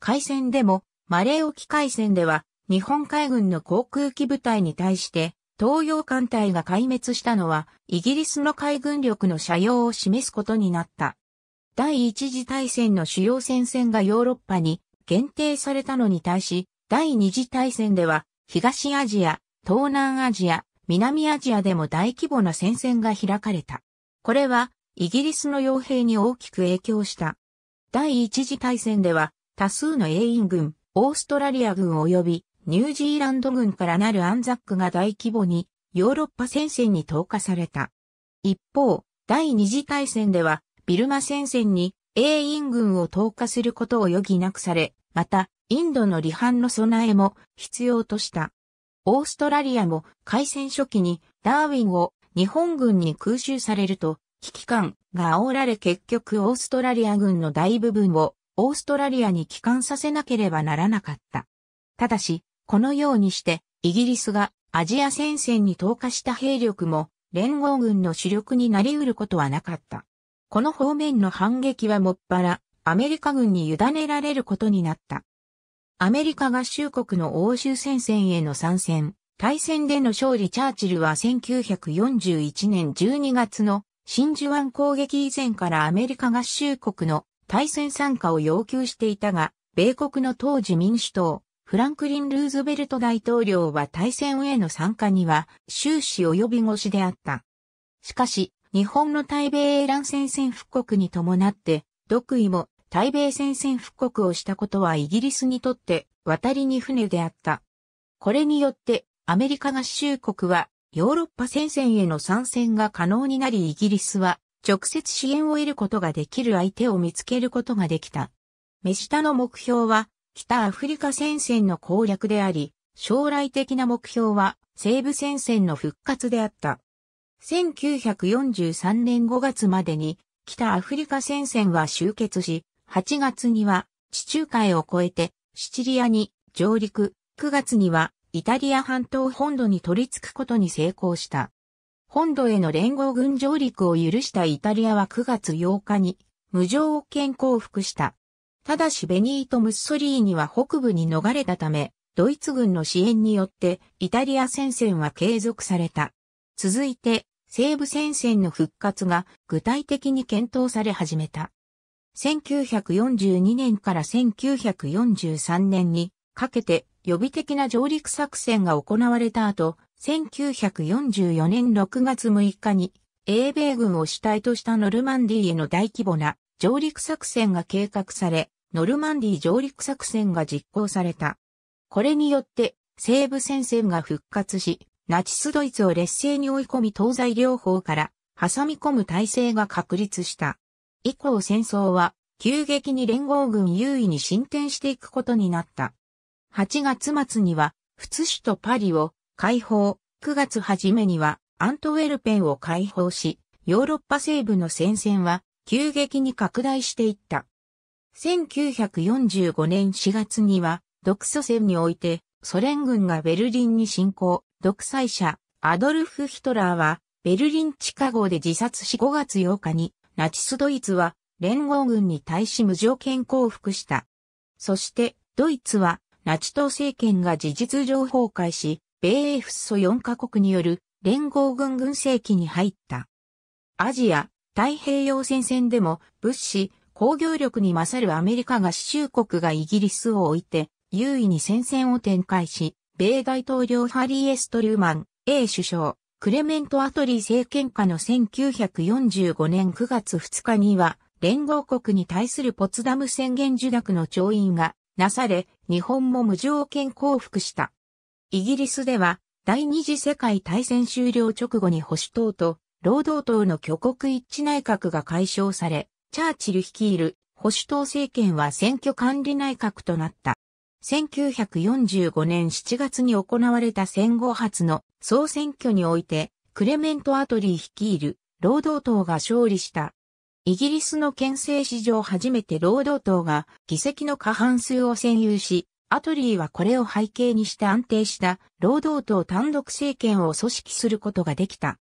海戦でも、マレー沖海戦では、日本海軍の航空機部隊に対して、東洋艦隊が壊滅したのは、イギリスの海軍力の斜陽を示すことになった。第一次大戦の主要戦線がヨーロッパに限定されたのに対し、第二次大戦では、東アジア、東南アジア、南アジアでも大規模な戦線が開かれた。これは、イギリスの傭兵に大きく影響した。第一次大戦では、多数の英印軍、オーストラリア軍及びニュージーランド軍からなるアンザックが大規模にヨーロッパ戦線に投下された。一方、第二次大戦ではビルマ戦線に英印軍を投下することを余儀なくされ、また、インドの離反の備えも必要とした。オーストラリアも開戦初期にダーウィンを日本軍に空襲されると危機感が煽られ結局オーストラリア軍の大部分をオーストラリアに帰還させなければならなかった。ただし、このようにして、イギリスがアジア戦線に投下した兵力も連合軍の主力になり得ることはなかった。この方面の反撃はもっぱらアメリカ軍に委ねられることになった。アメリカ合衆国の欧州戦線への参戦、対戦での勝利チャーチルは1941年12月の真珠湾攻撃以前からアメリカ合衆国の対戦参加を要求していたが、米国の当時民主党、フランクリン・ルーズベルト大統領は対戦への参加には終始及び腰であった。しかし、日本の対米英乱戦線復刻に伴って、独位も対米戦線復刻をしたことはイギリスにとって渡りに船であった。これによってアメリカ合衆国はヨーロッパ戦線への参戦が可能になりイギリスは直接支援を得ることができる相手を見つけることができた。目下の目標は北アフリカ戦線の攻略であり、将来的な目標は西部戦線の復活であった。1943年5月までに北アフリカ戦線は終結し、8月には地中海を越えてシチリアに上陸、9月にはイタリア半島本土に取り付くことに成功した。本土への連合軍上陸を許したイタリアは9月8日に無条件降伏した。ただしベニート・ムッソリーニは北部に逃れたため、ドイツ軍の支援によってイタリア戦線は継続された。続いて、西部戦線の復活が具体的に検討され始めた。1942年から1943年にかけて予備的な上陸作戦が行われた後、1944年6月6日に英米軍を主体としたノルマンディーへの大規模な上陸作戦が計画され、ノルマンディ上陸作戦が実行された。これによって、西部戦線が復活し、ナチスドイツを劣勢に追い込み東西両方から挟み込む体制が確立した。以降戦争は急激に連合軍優位に進展していくことになった。8月末には、仏首とパリを解放、9月初めにはアントウェルペンを解放し、ヨーロッパ西部の戦線は急激に拡大していった。1945年4月には、独ソ戦において、ソ連軍がベルリンに侵攻、独裁者、アドルフ・ヒトラーは、ベルリン地下壕で自殺し5月8日に、ナチスドイツは、連合軍に対し無条件降伏した。そして、ドイツは、ナチ党政権が事実上崩壊し、米英仏ソ4カ国による連合軍軍政期に入った。アジア、太平洋戦線でも物資、工業力に勝るアメリカが衆国がイギリスを置いて、優位に戦線を展開し、米大統領ハリー・エストリューマン、A 首相、クレメント・アトリー政権下の1945年9月2日には、連合国に対するポツダム宣言受諾の調印がなされ、日本も無条件降伏した。イギリスでは、第二次世界大戦終了直後に保守党と労働党の挙国一致内閣が解消され、チャーチル率いる保守党政権は選挙管理内閣となった。1945年7月に行われた戦後初の総選挙において、クレメント・アトリー率いる労働党が勝利した。イギリスの憲政史上初めて労働党が議席の過半数を占有し、アトリーはこれを背景にして安定した労働党単独政権を組織することができた。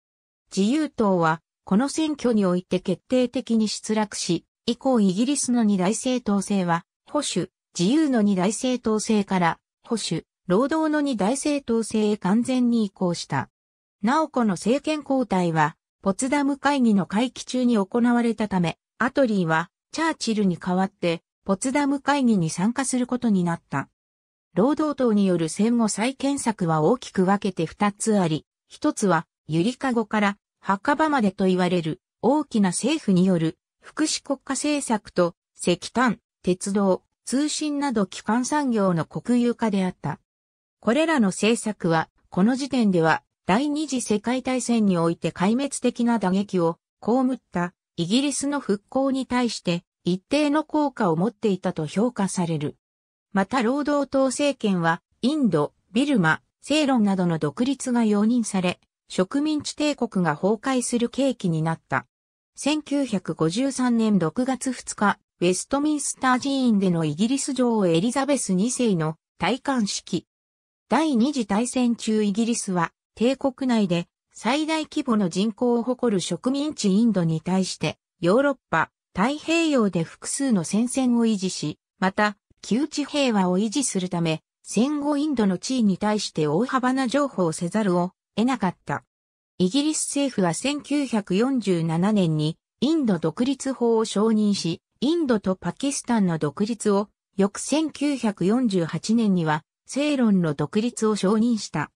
自由党は、この選挙において決定的に失落し、以降イギリスの二大政党制は、保守、自由の二大政党制から、保守、労働の二大政党制へ完全に移行した。なおこの政権交代は、ポツダム会議の会期中に行われたため、アトリーは、チャーチルに代わって、ポツダム会議に参加することになった。労働党による戦後再建策は大きく分けて二つあり、一つは、ゆりかごから墓場までと言われる大きな政府による福祉国家政策と石炭、鉄道、通信など基幹産業の国有化であった。これらの政策は、この時点では第二次世界大戦において壊滅的な打撃を被ったイギリスの復興に対して一定の効果を持っていたと評価される。また労働党政権はインド、ビルマ、セイロンなどの独立が容認され、植民地帝国が崩壊する契機になった。1953年6月2日、ウェストミンスター寺院でのイギリス女王エリザベス2世の戴冠式。第二次大戦中イギリスは帝国内で最大規模の人口を誇る植民地インドに対してヨーロッパ、太平洋で複数の戦線を維持し、また、旧地平和を維持するため、戦後インドの地位に対して大幅な譲歩をせざるを得なかった。イギリス政府は1947年にインド独立法を承認し、インドとパキスタンの独立を、翌1948年には、セイロンの独立を承認した。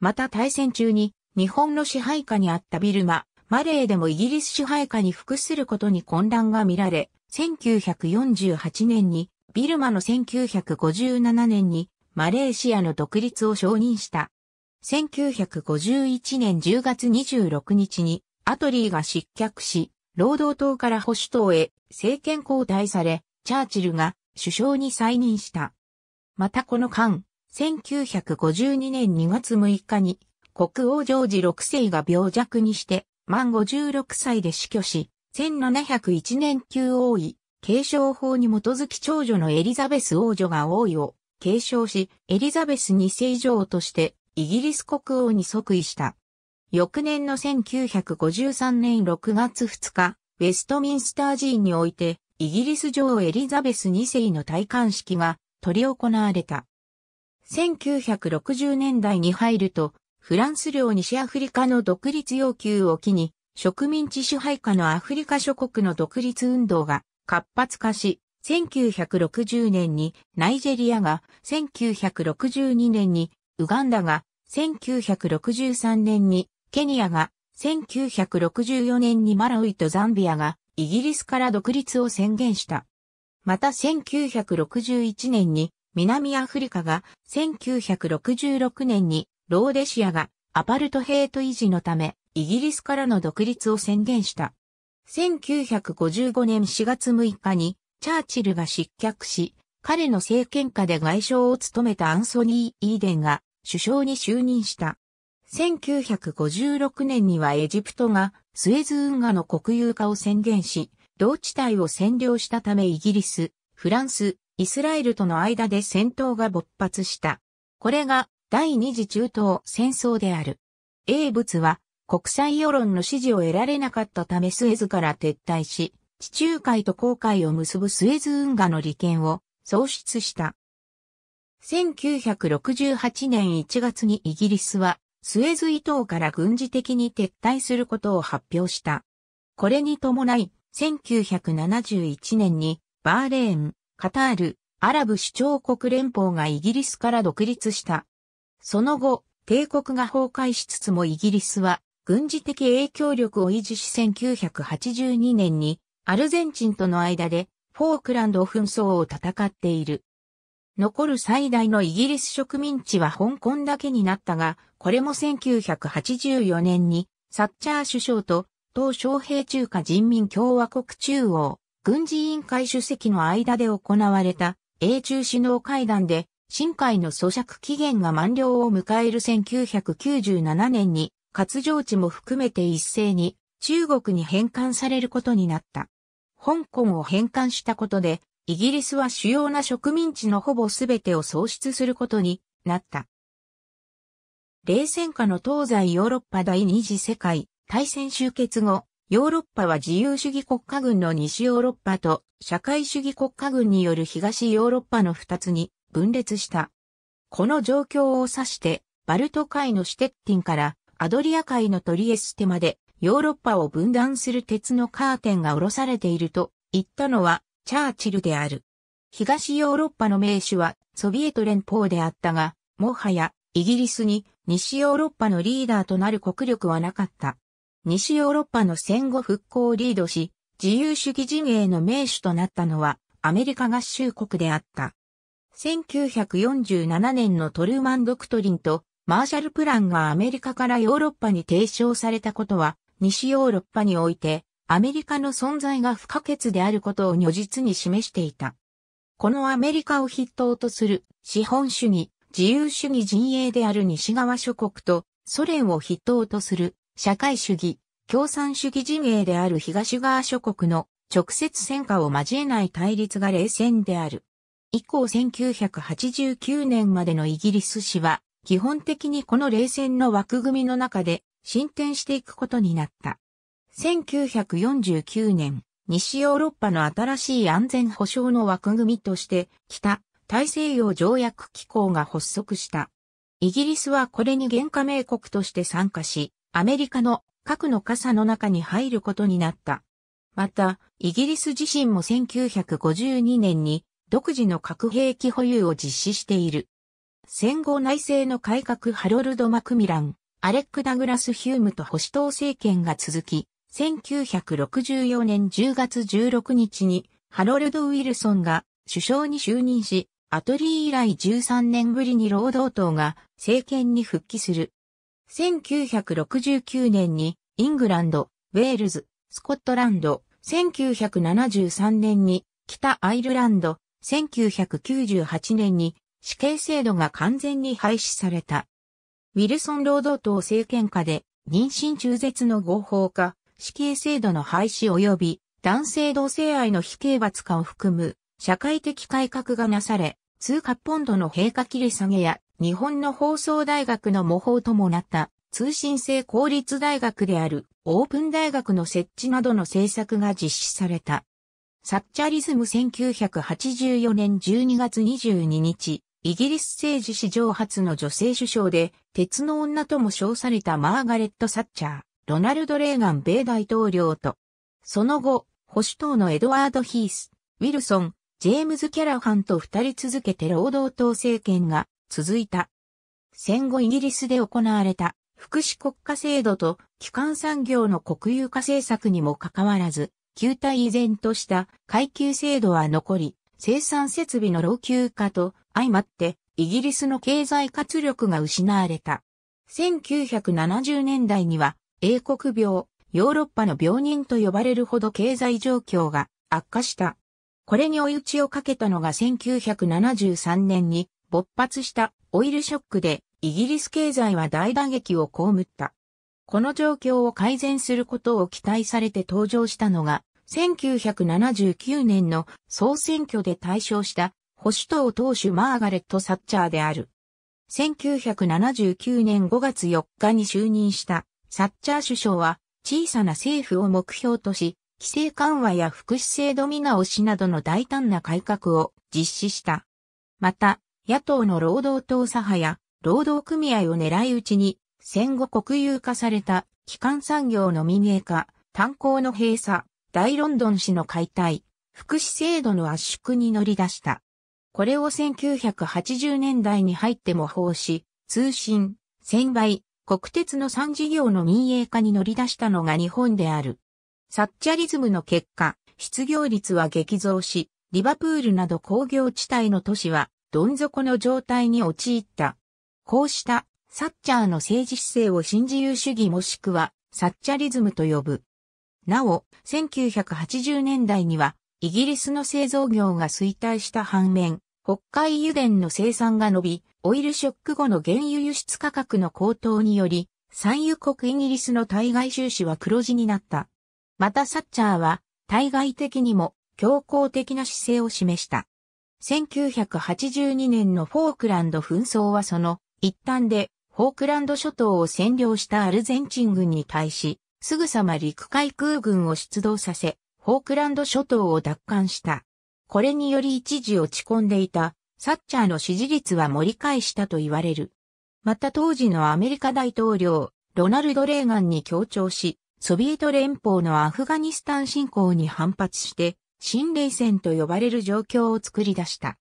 また大戦中に、日本の支配下にあったビルマ、マレーでもイギリス支配下に服することに混乱が見られ、1948年に、ビルマの1957年に、マレーシアの独立を承認した。1951年10月26日にアトリーが失脚し、労働党から保守党へ政権交代され、チャーチルが首相に再任した。またこの間、1952年2月6日に国王ジョージ6世が病弱にして満56歳で死去し、1701年級王位、継承法に基づき長女のエリザベス王女が王位を継承し、エリザベス2世女王としてイギリス国王に即位した。翌年の1953年6月2日、ウェストミンスター寺院において、イギリス女王エリザベス2世の戴冠式が取り行われた。1960年代に入ると、フランス領西アフリカの独立要求を機に、植民地支配下のアフリカ諸国の独立運動が活発化し、1960年にナイジェリアが、1962年にウガンダが1963年に、ケニアが1964年にマラウイとザンビアがイギリスから独立を宣言した。また1961年に南アフリカが1966年にローデシアがアパルトヘイト維持のためイギリスからの独立を宣言した。1955年4月6日にチャーチルが失脚し彼の政権下で外相を務めたアンソニー・イーデンが首相に就任した。1956年にはエジプトがスエズ運河の国有化を宣言し、同地帯を占領したためイギリス、フランス、イスラエルとの間で戦闘が勃発した。これが第二次中東戦争である。英仏は国際世論の支持を得られなかったためスエズから撤退し、地中海と航海を結ぶスエズ運河の利権を創出した。1968年1月にイギリスはスエズ伊東から軍事的に撤退することを発表した。これに伴い、1971年にバーレーン、カタール、アラブ首長国連邦がイギリスから独立した。その後、帝国が崩壊しつつもイギリスは軍事的影響力を維持し1982年にアルゼンチンとの間でフォークランド紛争を戦っている。残る最大のイギリス植民地は香港だけになったが、これも1984年に、サッチャー首相と、党昌平中華人民共和国中央、軍事委員会主席の間で行われた、英中首脳会談で、新海の咀嚼期限が満了を迎える1997年に、活情地も含めて一斉に中国に返還されることになった。香港を返還したことで、イギリスは主要な植民地のほぼ全てを喪失することになった。冷戦下の東西ヨーロッパ第二次世界大戦終結後、ヨーロッパは自由主義国家軍の西ヨーロッパと社会主義国家軍による東ヨーロッパの二つに分裂した。この状況を指して、バルト海のシテッティンからアドリア海のトリエステまでヨーロッパを分断する鉄のカーテンが下ろされていると言ったのはチャーチルである。東ヨーロッパの名手はソビエト連邦であったが、もはやイギリスに西ヨーロッパのリーダーとなる国力はなかった。西ヨーロッパの戦後復興をリードし、自由主義陣営の名手となったのはアメリカ合衆国であった。1947年のトルーマンドクトリンとマーシャルプランがアメリカからヨーロッパに提唱されたことは西ヨーロッパにおいて、アメリカの存在が不可欠であることを如実に示していた。このアメリカを筆頭とする資本主義、自由主義陣営である西側諸国とソ連を筆頭とする社会主義、共産主義陣営である東側諸国の直接戦果を交えない対立が冷戦である。以降1989年までのイギリス史は基本的にこの冷戦の枠組みの中で進展していくことになった。1949年、西ヨーロッパの新しい安全保障の枠組みとして、北大西洋条約機構が発足した。イギリスはこれに原加盟国として参加し、アメリカの核の傘の中に入ることになった。また、イギリス自身も1952年に独自の核兵器保有を実施している。戦後内政の改革ハロルド・マクミラン、アレック・ダグラス・ヒュームと保守党政権が続き、1964年10月16日にハロルド・ウィルソンが首相に就任し、アトリー以来13年ぶりに労働党が政権に復帰する。1969年にイングランド、ウェールズ、スコットランド、1973年に北アイルランド、1998年に死刑制度が完全に廃止された。ウィルソン労働党政権下で、妊娠中絶の合法化、死刑制度の廃止及び、男性同性愛の非刑罰化を含む、社会的改革がなされ、通貨ポンドの閉価切り下げや、日本の放送大学の模倣ともなった通信制公立大学であるオープン大学の設置などの政策が実施された。サッチャリズム1984年12月22日、イギリス政治史上初の女性首相で、鉄の女とも称されたマーガレット・サッチャー、ロナルド・レーガン米大統領と、その後、保守党のエドワード・ヒース、ウィルソン、ジェームズ・キャラハンと二人続けて労働党政権が続いた。戦後イギリスで行われた福祉国家制度と基幹産業の国有化政策にもかかわらず、旧体依然とした階級制度は残り、生産設備の老朽化と相まって、イギリスの経済活力が失われた。1970年代には、英国病、ヨーロッパの病人と呼ばれるほど経済状況が悪化した。これに追い打ちをかけたのが1973年に勃発したオイルショックでイギリス経済は大打撃を被った。この状況を改善することを期待されて登場したのが1979年の総選挙で大勝した保守党党首マーガレット・サッチャーである。1979年5月4日に就任したサッチャー首相は小さな政府を目標とし、規制緩和や福祉制度見直しなどの大胆な改革を実施した。また、野党の労働党左派や労働組合を狙い撃ちに、戦後国有化された基幹産業の民営化、炭鉱の閉鎖、大ロンドン市の解体、福祉制度の圧縮に乗り出した。これを1980年代に入って模倣し、通信、船売、国鉄の3事業の民営化に乗り出したのが日本である。サッチャリズムの結果、失業率は激増し、リバプールなど工業地帯の都市は、どん底の状態に陥った。こうした、サッチャーの政治姿勢を新自由主義もしくは、サッチャリズムと呼ぶ。なお、1980年代には、イギリスの製造業が衰退した反面、北海油田の生産が伸び、オイルショック後の原油輸出価格の高騰により、産油国イギリスの対外収支は黒字になった。またサッチャーは、対外的にも強硬的な姿勢を示した。1982年のフォークランド紛争はその一端で、フォークランド諸島を占領したアルゼンチン軍に対し、すぐさま陸海空軍を出動させ、フォークランド諸島を奪還した。これにより一時落ち込んでいた、サッチャーの支持率は盛り返したと言われる。また当時のアメリカ大統領、ロナルド・レーガンに協調し、ソビエト連邦のアフガニスタン侵攻に反発して、新冷戦と呼ばれる状況を作り出した。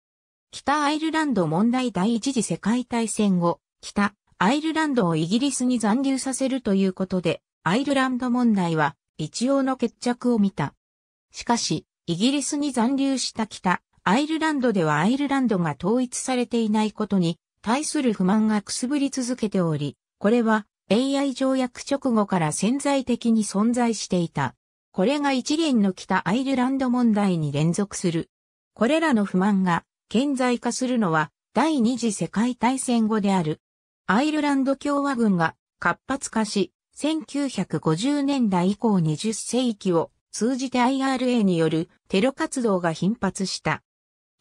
北アイルランド問題第一次世界大戦後、北アイルランドをイギリスに残留させるということで、アイルランド問題は一応の決着を見た。しかし、イギリスに残留した北、アイルランドではアイルランドが統一されていないことに対する不満がくすぶり続けており、これは AI 条約直後から潜在的に存在していた。これが一連の北アイルランド問題に連続する。これらの不満が顕在化するのは第二次世界大戦後である。アイルランド共和軍が活発化し、1950年代以降20世紀を通じて IRA によるテロ活動が頻発した。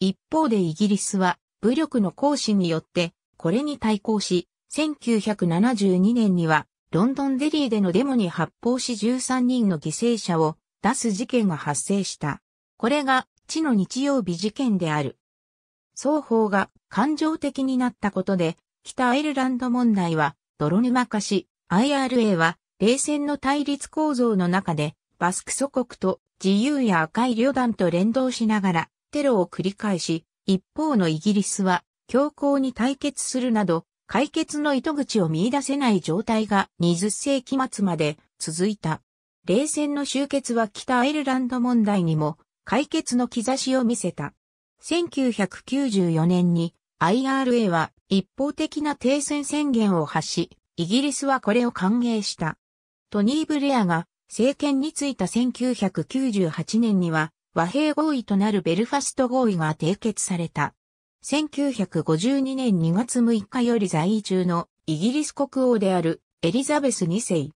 一方でイギリスは武力の行使によってこれに対抗し、1972年にはロンドンデリーでのデモに発砲し13人の犠牲者を出す事件が発生した。これが地の日曜日事件である。双方が感情的になったことで、北アイルランド問題は泥沼化し、IRA は冷戦の対立構造の中でバスク祖国と自由や赤い旅団と連動しながらテロを繰り返し、一方のイギリスは強硬に対決するなど、解決の糸口を見出せない状態が20世紀末まで続いた。冷戦の終結は北アイルランド問題にも解決の兆しを見せた。1994年に IRA は一方的な停戦宣言を発し、イギリスはこれを歓迎した。トニー・ブレアが政権についた1998年には和平合意となるベルファスト合意が締結された。1952年2月6日より在位中のイギリス国王であるエリザベス2世。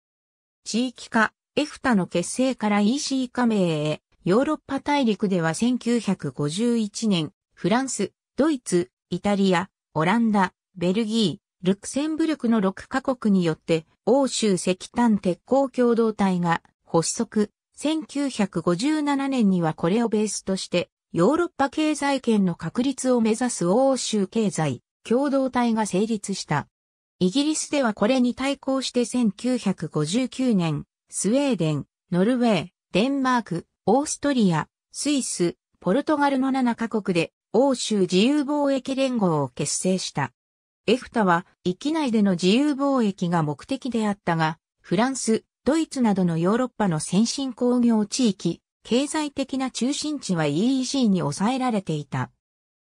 地域化、エフタの結成から EC 加盟へ、ヨーロッパ大陸では1951年、フランス、ドイツ、イタリア、オランダ、ベルギー、ルクセンブルクの6カ国によって欧州石炭鉄鋼共同体が発足。1957年にはこれをベースとしてヨーロッパ経済圏の確立を目指す欧州経済共同体が成立した。イギリスではこれに対抗して1959年、スウェーデン、ノルウェー、デンマーク、オーストリア、スイス、ポルトガルの7カ国で欧州自由貿易連合を結成した。エフタは、域内での自由貿易が目的であったが、フランス、ドイツなどのヨーロッパの先進工業地域、経済的な中心地は EEC に抑えられていた。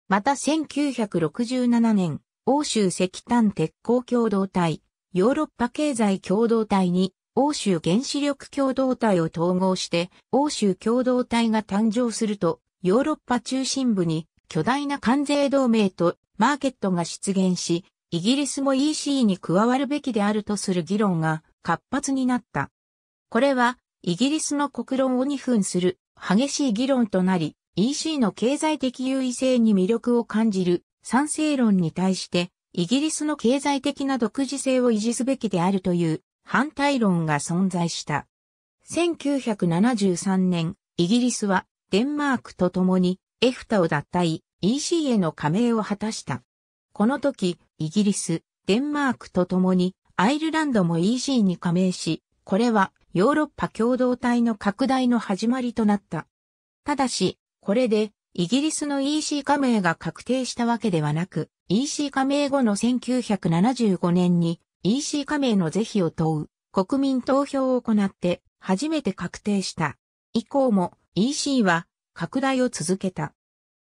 また1967年、欧州石炭鉄鋼共同体、ヨーロッパ経済共同体に欧州原子力共同体を統合して、欧州共同体が誕生すると、ヨーロッパ中心部に巨大な関税同盟とマーケットが出現し、イギリスも EC に加わるべきであるとする議論が活発になった。これは、イギリスの国論を二分する激しい議論となり、EC の経済的優位性に魅力を感じる賛成論に対して、イギリスの経済的な独自性を維持すべきであるという反対論が存在した。1973年、イギリスはデンマークと共にエフタを脱退、EC への加盟を果たした。この時、イギリス、デンマークと共に、アイルランドも EC に加盟し、これはヨーロッパ共同体の拡大の始まりとなった。ただし、これでイギリスの EC 加盟が確定したわけではなく、EC 加盟後の1975年に EC 加盟の是非を問う国民投票を行って初めて確定した。以降も EC は拡大を続けた。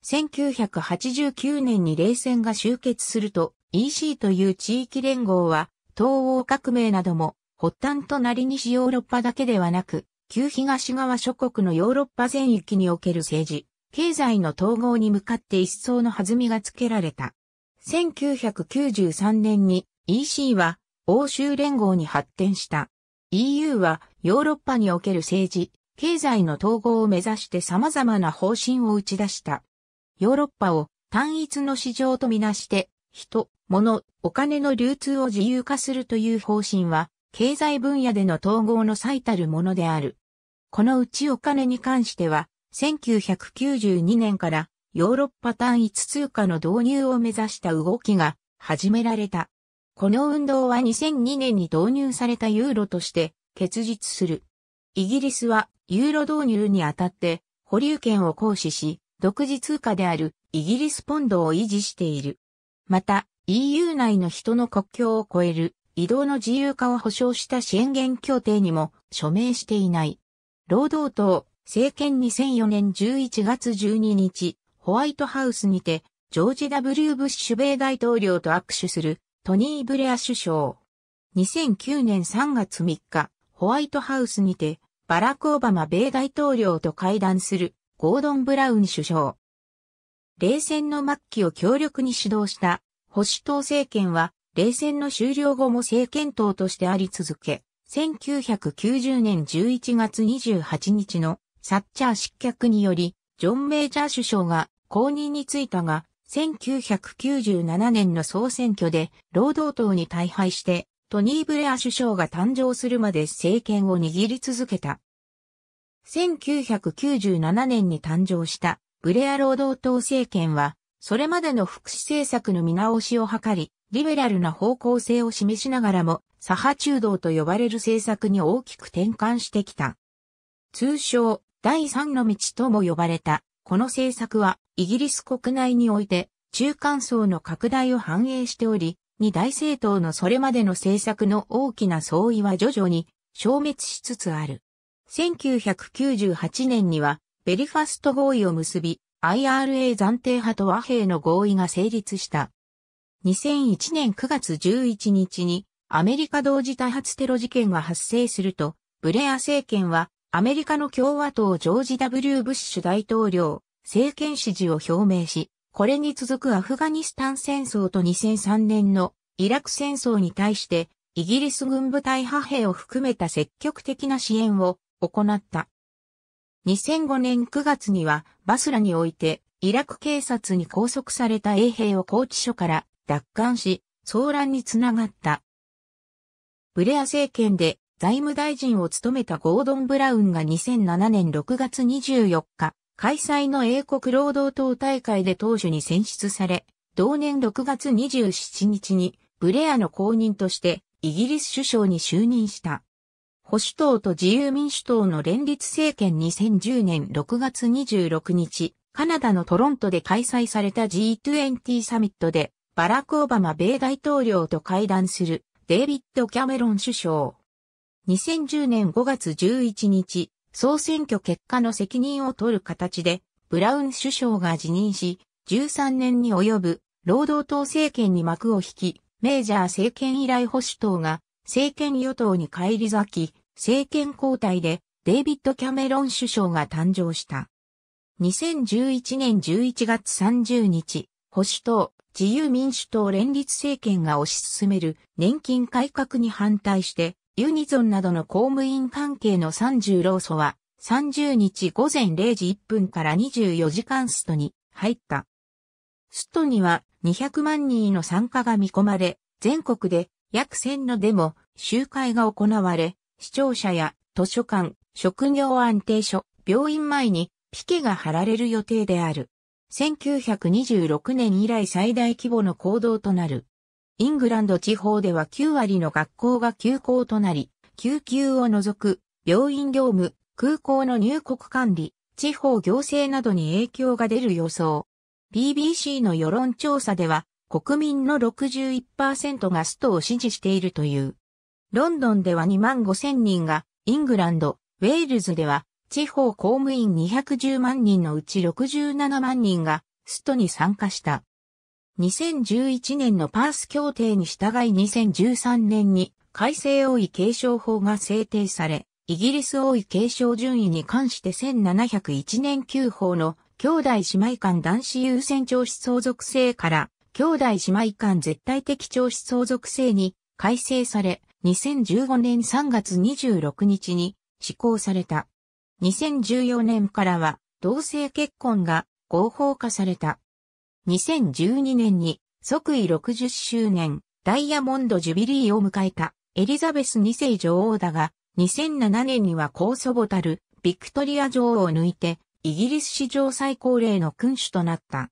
1989年に冷戦が終結すると EC という地域連合は東欧革命なども発端となり西ヨーロッパだけではなく旧東側諸国のヨーロッパ全域における政治、経済の統合に向かって一層の弾みがつけられた。1993年に EC は欧州連合に発展した。EU はヨーロッパにおける政治、経済の統合を目指して様々な方針を打ち出した。ヨーロッパを単一の市場とみなして、人、物、お金の流通を自由化するという方針は、経済分野での統合の最たるものである。このうちお金に関しては、1992年からヨーロッパ単一通貨の導入を目指した動きが始められた。この運動は2002年に導入されたユーロとして結実する。イギリスはユーロ導入にあたって保留権を行使し、独自通貨であるイギリスポンドを維持している。また EU 内の人の国境を越える移動の自由化を保障した支援源協定にも署名していない。労働党政権2004年11月12日、ホワイトハウスにて、ジョージ・ W・ ブッシュ米大統領と握手するトニー・ブレア首相。2009年3月3日、ホワイトハウスにて、バラク・オバマ米大統領と会談するゴードン・ブラウン首相。冷戦の末期を強力に指導した保守党政権は冷戦の終了後も政権党としてあり続け、1990年11月28日のサッチャー失脚により、ジョン・メイジャー首相が公認に就いたが、1997年の総選挙で労働党に大敗してトニー・ブレア首相が誕生するまで政権を握り続けた。1997年に誕生したブレア労働党政権は、それまでの福祉政策の見直しを図り、リベラルな方向性を示しながらも、左派中道と呼ばれる政策に大きく転換してきた。通称、第三の道とも呼ばれた、この政策は、イギリス国内において、中間層の拡大を反映しており、に大政党のそれまでの政策の大きな相違は徐々に消滅しつつある。1998年にはベリファスト合意を結び、IRA 暫定派と和平の合意が成立した。2001年9月11日にアメリカ同時多発テロ事件が発生すると、ブレア政権はアメリカの共和党ジョージ・ W・ ブッシュ大統領、政権支持を表明し、これに続くアフガニスタン戦争と2003年のイラク戦争に対して、イギリス軍部隊派兵を含めた積極的な支援を行った。2005年9月にはバスラにおいてイラク警察に拘束された衛兵を拘置所から奪還し、騒乱につながった。ブレア政権で財務大臣を務めたゴードン・ブラウンが2007年6月24日、開催の英国労働党大会で党首に選出され、同年6月27日にブレアの公認としてイギリス首相に就任した。保守党と自由民主党の連立政権2010年6月26日、カナダのトロントで開催された G20 サミットで、バラク・オバマ米大統領と会談するデイビッド・キャメロン首相。2010年5月11日、総選挙結果の責任を取る形で、ブラウン首相が辞任し、13年に及ぶ労働党政権に幕を引き、メージャー政権以来保守党が政権与党に返り咲き、政権交代でデイビッド・キャメロン首相が誕生した。2011年11月30日、保守党、自由民主党連立政権が推し進める年金改革に反対してユニゾンなどの公務員関係の30労組は、30日午前0時1分から24時間ストに入った。ストには200万人の参加が見込まれ、全国で約1000のデモ、集会が行われ、視聴者や図書館、職業安定所、病院前にピケが貼られる予定である。1926年以来最大規模の行動となる。イングランド地方では9割の学校が休校となり、救急を除く病院業務、空港の入国管理、地方行政などに影響が出る予想。BBC の世論調査では、国民の61%がストを支持しているという。ロンドンでは2万5千人が、イングランド、ウェールズでは、地方公務員210万人のうち67万人が、ストに参加した。2011年のパース協定に従い2013年に改正王位継承法が制定され、イギリス王位継承順位に関して1701年9法の兄弟姉妹間男子優先調子相続制から兄弟姉妹間絶対的調子相続制に改正され、2015年3月26日に施行された。2014年からは同性結婚が合法化された。2012年に即位60周年ダイヤモンドジュビリーを迎えたエリザベス2世女王だが2007年には高祖母たるビクトリア女王を抜いてイギリス史上最高齢の君主となった。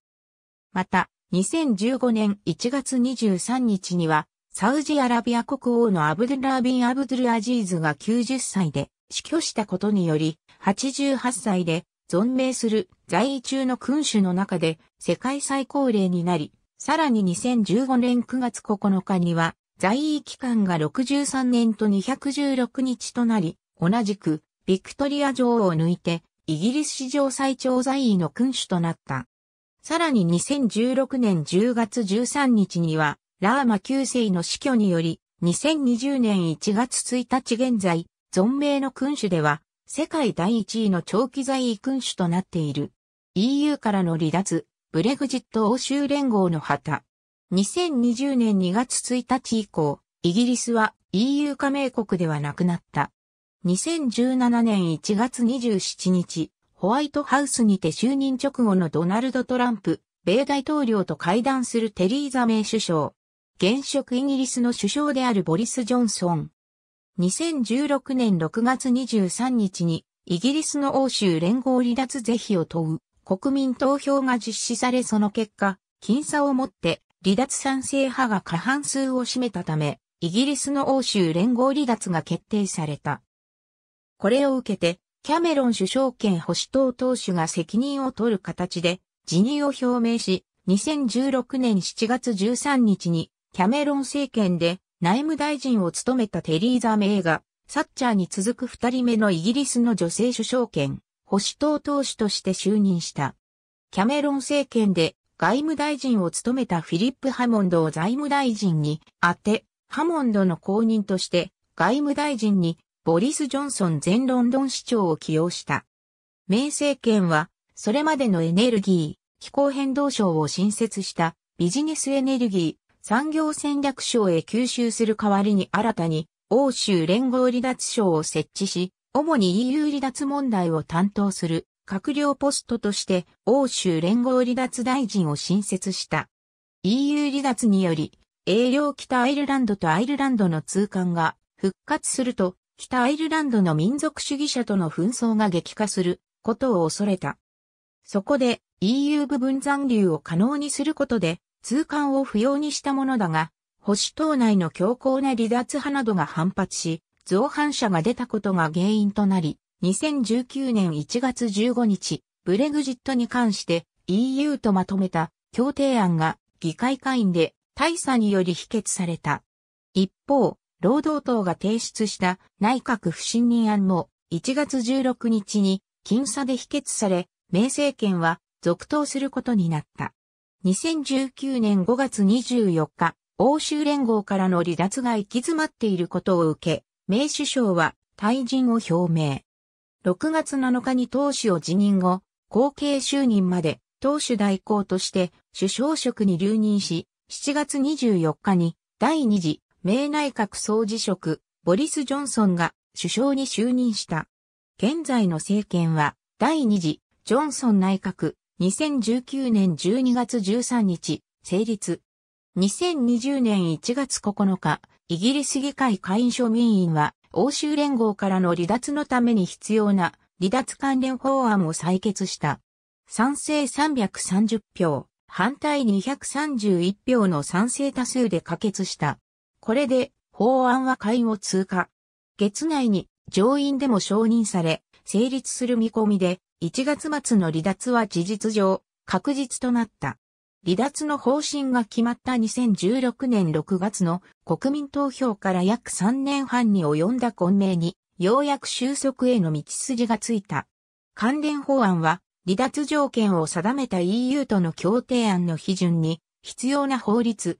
また2015年1月23日にはサウジアラビア国王のアブドゥラービン・アブドゥルアジーズが90歳で死去したことにより88歳で存命する在位中の君主の中で世界最高齢になり、さらに2015年9月9日には在位期間が63年と216日となり、同じくビクトリア女王を抜いてイギリス史上最長在位の君主となった。さらに2016年10月13日にはラーマ9世の死去により2020年1月1日現在、存命の君主では世界第一位の長期在位君主となっている。EU からの離脱、ブレグジット欧州連合の旗。2020年2月1日以降、イギリスは EU 加盟国ではなくなった。2017年1月27日、ホワイトハウスにて就任直後のドナルド・トランプ、米大統領と会談するテリーザ・メイ首相。現職イギリスの首相であるボリス・ジョンソン、2016年6月23日にイギリスの欧州連合離脱是非を問う国民投票が実施されその結果、僅差をもって離脱賛成派が過半数を占めたため、イギリスの欧州連合離脱が決定された。これを受けて、キャメロン首相兼保守党党首が責任を取る形で辞任を表明し、2016年7月13日にキャメロン政権で内務大臣を務めたテリーザ・メイが、サッチャーに続く二人目のイギリスの女性首相権、保守党党首として就任した。キャメロン政権で外務大臣を務めたフィリップ・ハモンドを財務大臣に当て、ハモンドの後任として外務大臣にボリス・ジョンソン前ロンドン市長を起用した。明政権は、それまでのエネルギー、気候変動省を新設したビジネスエネルギー、産業戦略省へ吸収する代わりに新たに欧州連合離脱省を設置し、主に EU 離脱問題を担当する閣僚ポストとして欧州連合離脱大臣を新設した。EU 離脱により、英領北アイルランドとアイルランドの通関が復活すると、北アイルランドの民族主義者との紛争が激化することを恐れた。そこで EU 部分残留を可能にすることで通関を不要にしたものだが、保守党内の強硬な離脱派などが反発し、造反者が出たことが原因となり、2019年1月15日、ブレグジットに関して EU とまとめた協定案が議会会員で大差により否決された。一方、労働党が提出した内閣不信任案も1月16日に僅差で否決され、明政権は続投することになった。2019年5月24日、欧州連合からの離脱が行き詰まっていることを受け、名首相は退陣を表明。6月7日に党首を辞任後、後継就任まで党首代行として首相職に留任し、7月24日に第2次名内閣総辞職、ボリス・ジョンソンが首相に就任した。現在の政権は第2次ジョンソン内閣2019年12月13日、成立。2020年1月9日、イギリス議会下院庶民院は、欧州連合からの離脱のために必要な離脱関連法案を採決した。賛成330票、反対231票の賛成多数で可決した。これで、法案は会員を通過。月内に上院でも承認され、成立する見込みで、1月末の離脱は事実上、確実となった。離脱の方針が決まった2016年6月の国民投票から約3年半に及んだ混迷に、ようやく収束への道筋がついた。関連法案は、離脱条件を定めた EU との協定案の批准に必要な法律。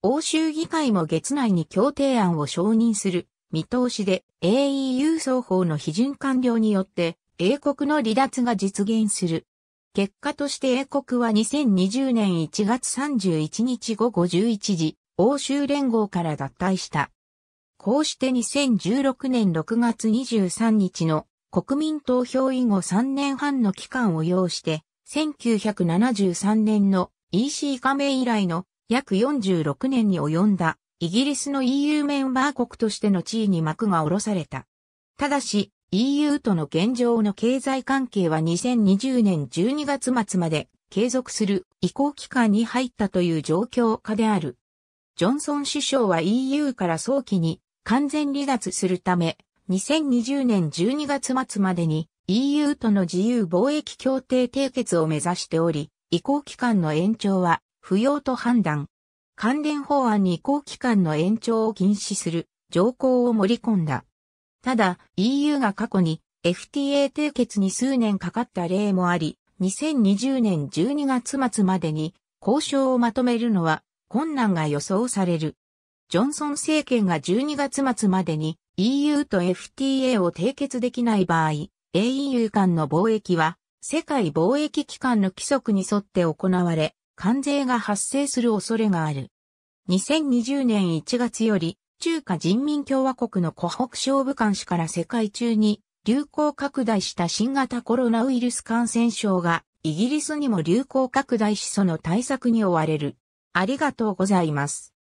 欧州議会も月内に協定案を承認する見通しで AEU 双方の批准完了によって英国の離脱が実現する。結果として英国は2020年1月31日午後11時、欧州連合から脱退した。こうして2016年6月23日の国民投票以後3年半の期間を要して、1973年の EC 加盟以来の約46年に及んだイギリスの EU メンバー国としての地位に幕が下ろされた。ただし、EU との現状の経済関係は2020年12月末まで継続する移行期間に入ったという状況下である。ジョンソン首相は EU から早期に完全離脱するため、2020年12月末までに EU との自由貿易協定締結を目指しており、移行期間の延長は不要と判断。関連法案に移行期間の延長を禁止する条項を盛り込んだ。ただ、EU が過去に FTA 締結に数年かかった例もあり、2020年12月末までに交渉をまとめるのは困難が予想される。ジョンソン政権が12月末までに EU と FTA を締結できない場合、AEU 間の貿易は世界貿易機関の規則に沿って行われ、関税が発生する恐れがある。2020年1月より中華人民共和国の湖北省武漢市から世界中に流行拡大した新型コロナウイルス感染症がイギリスにも流行拡大しその対策に追われる。ありがとうございます。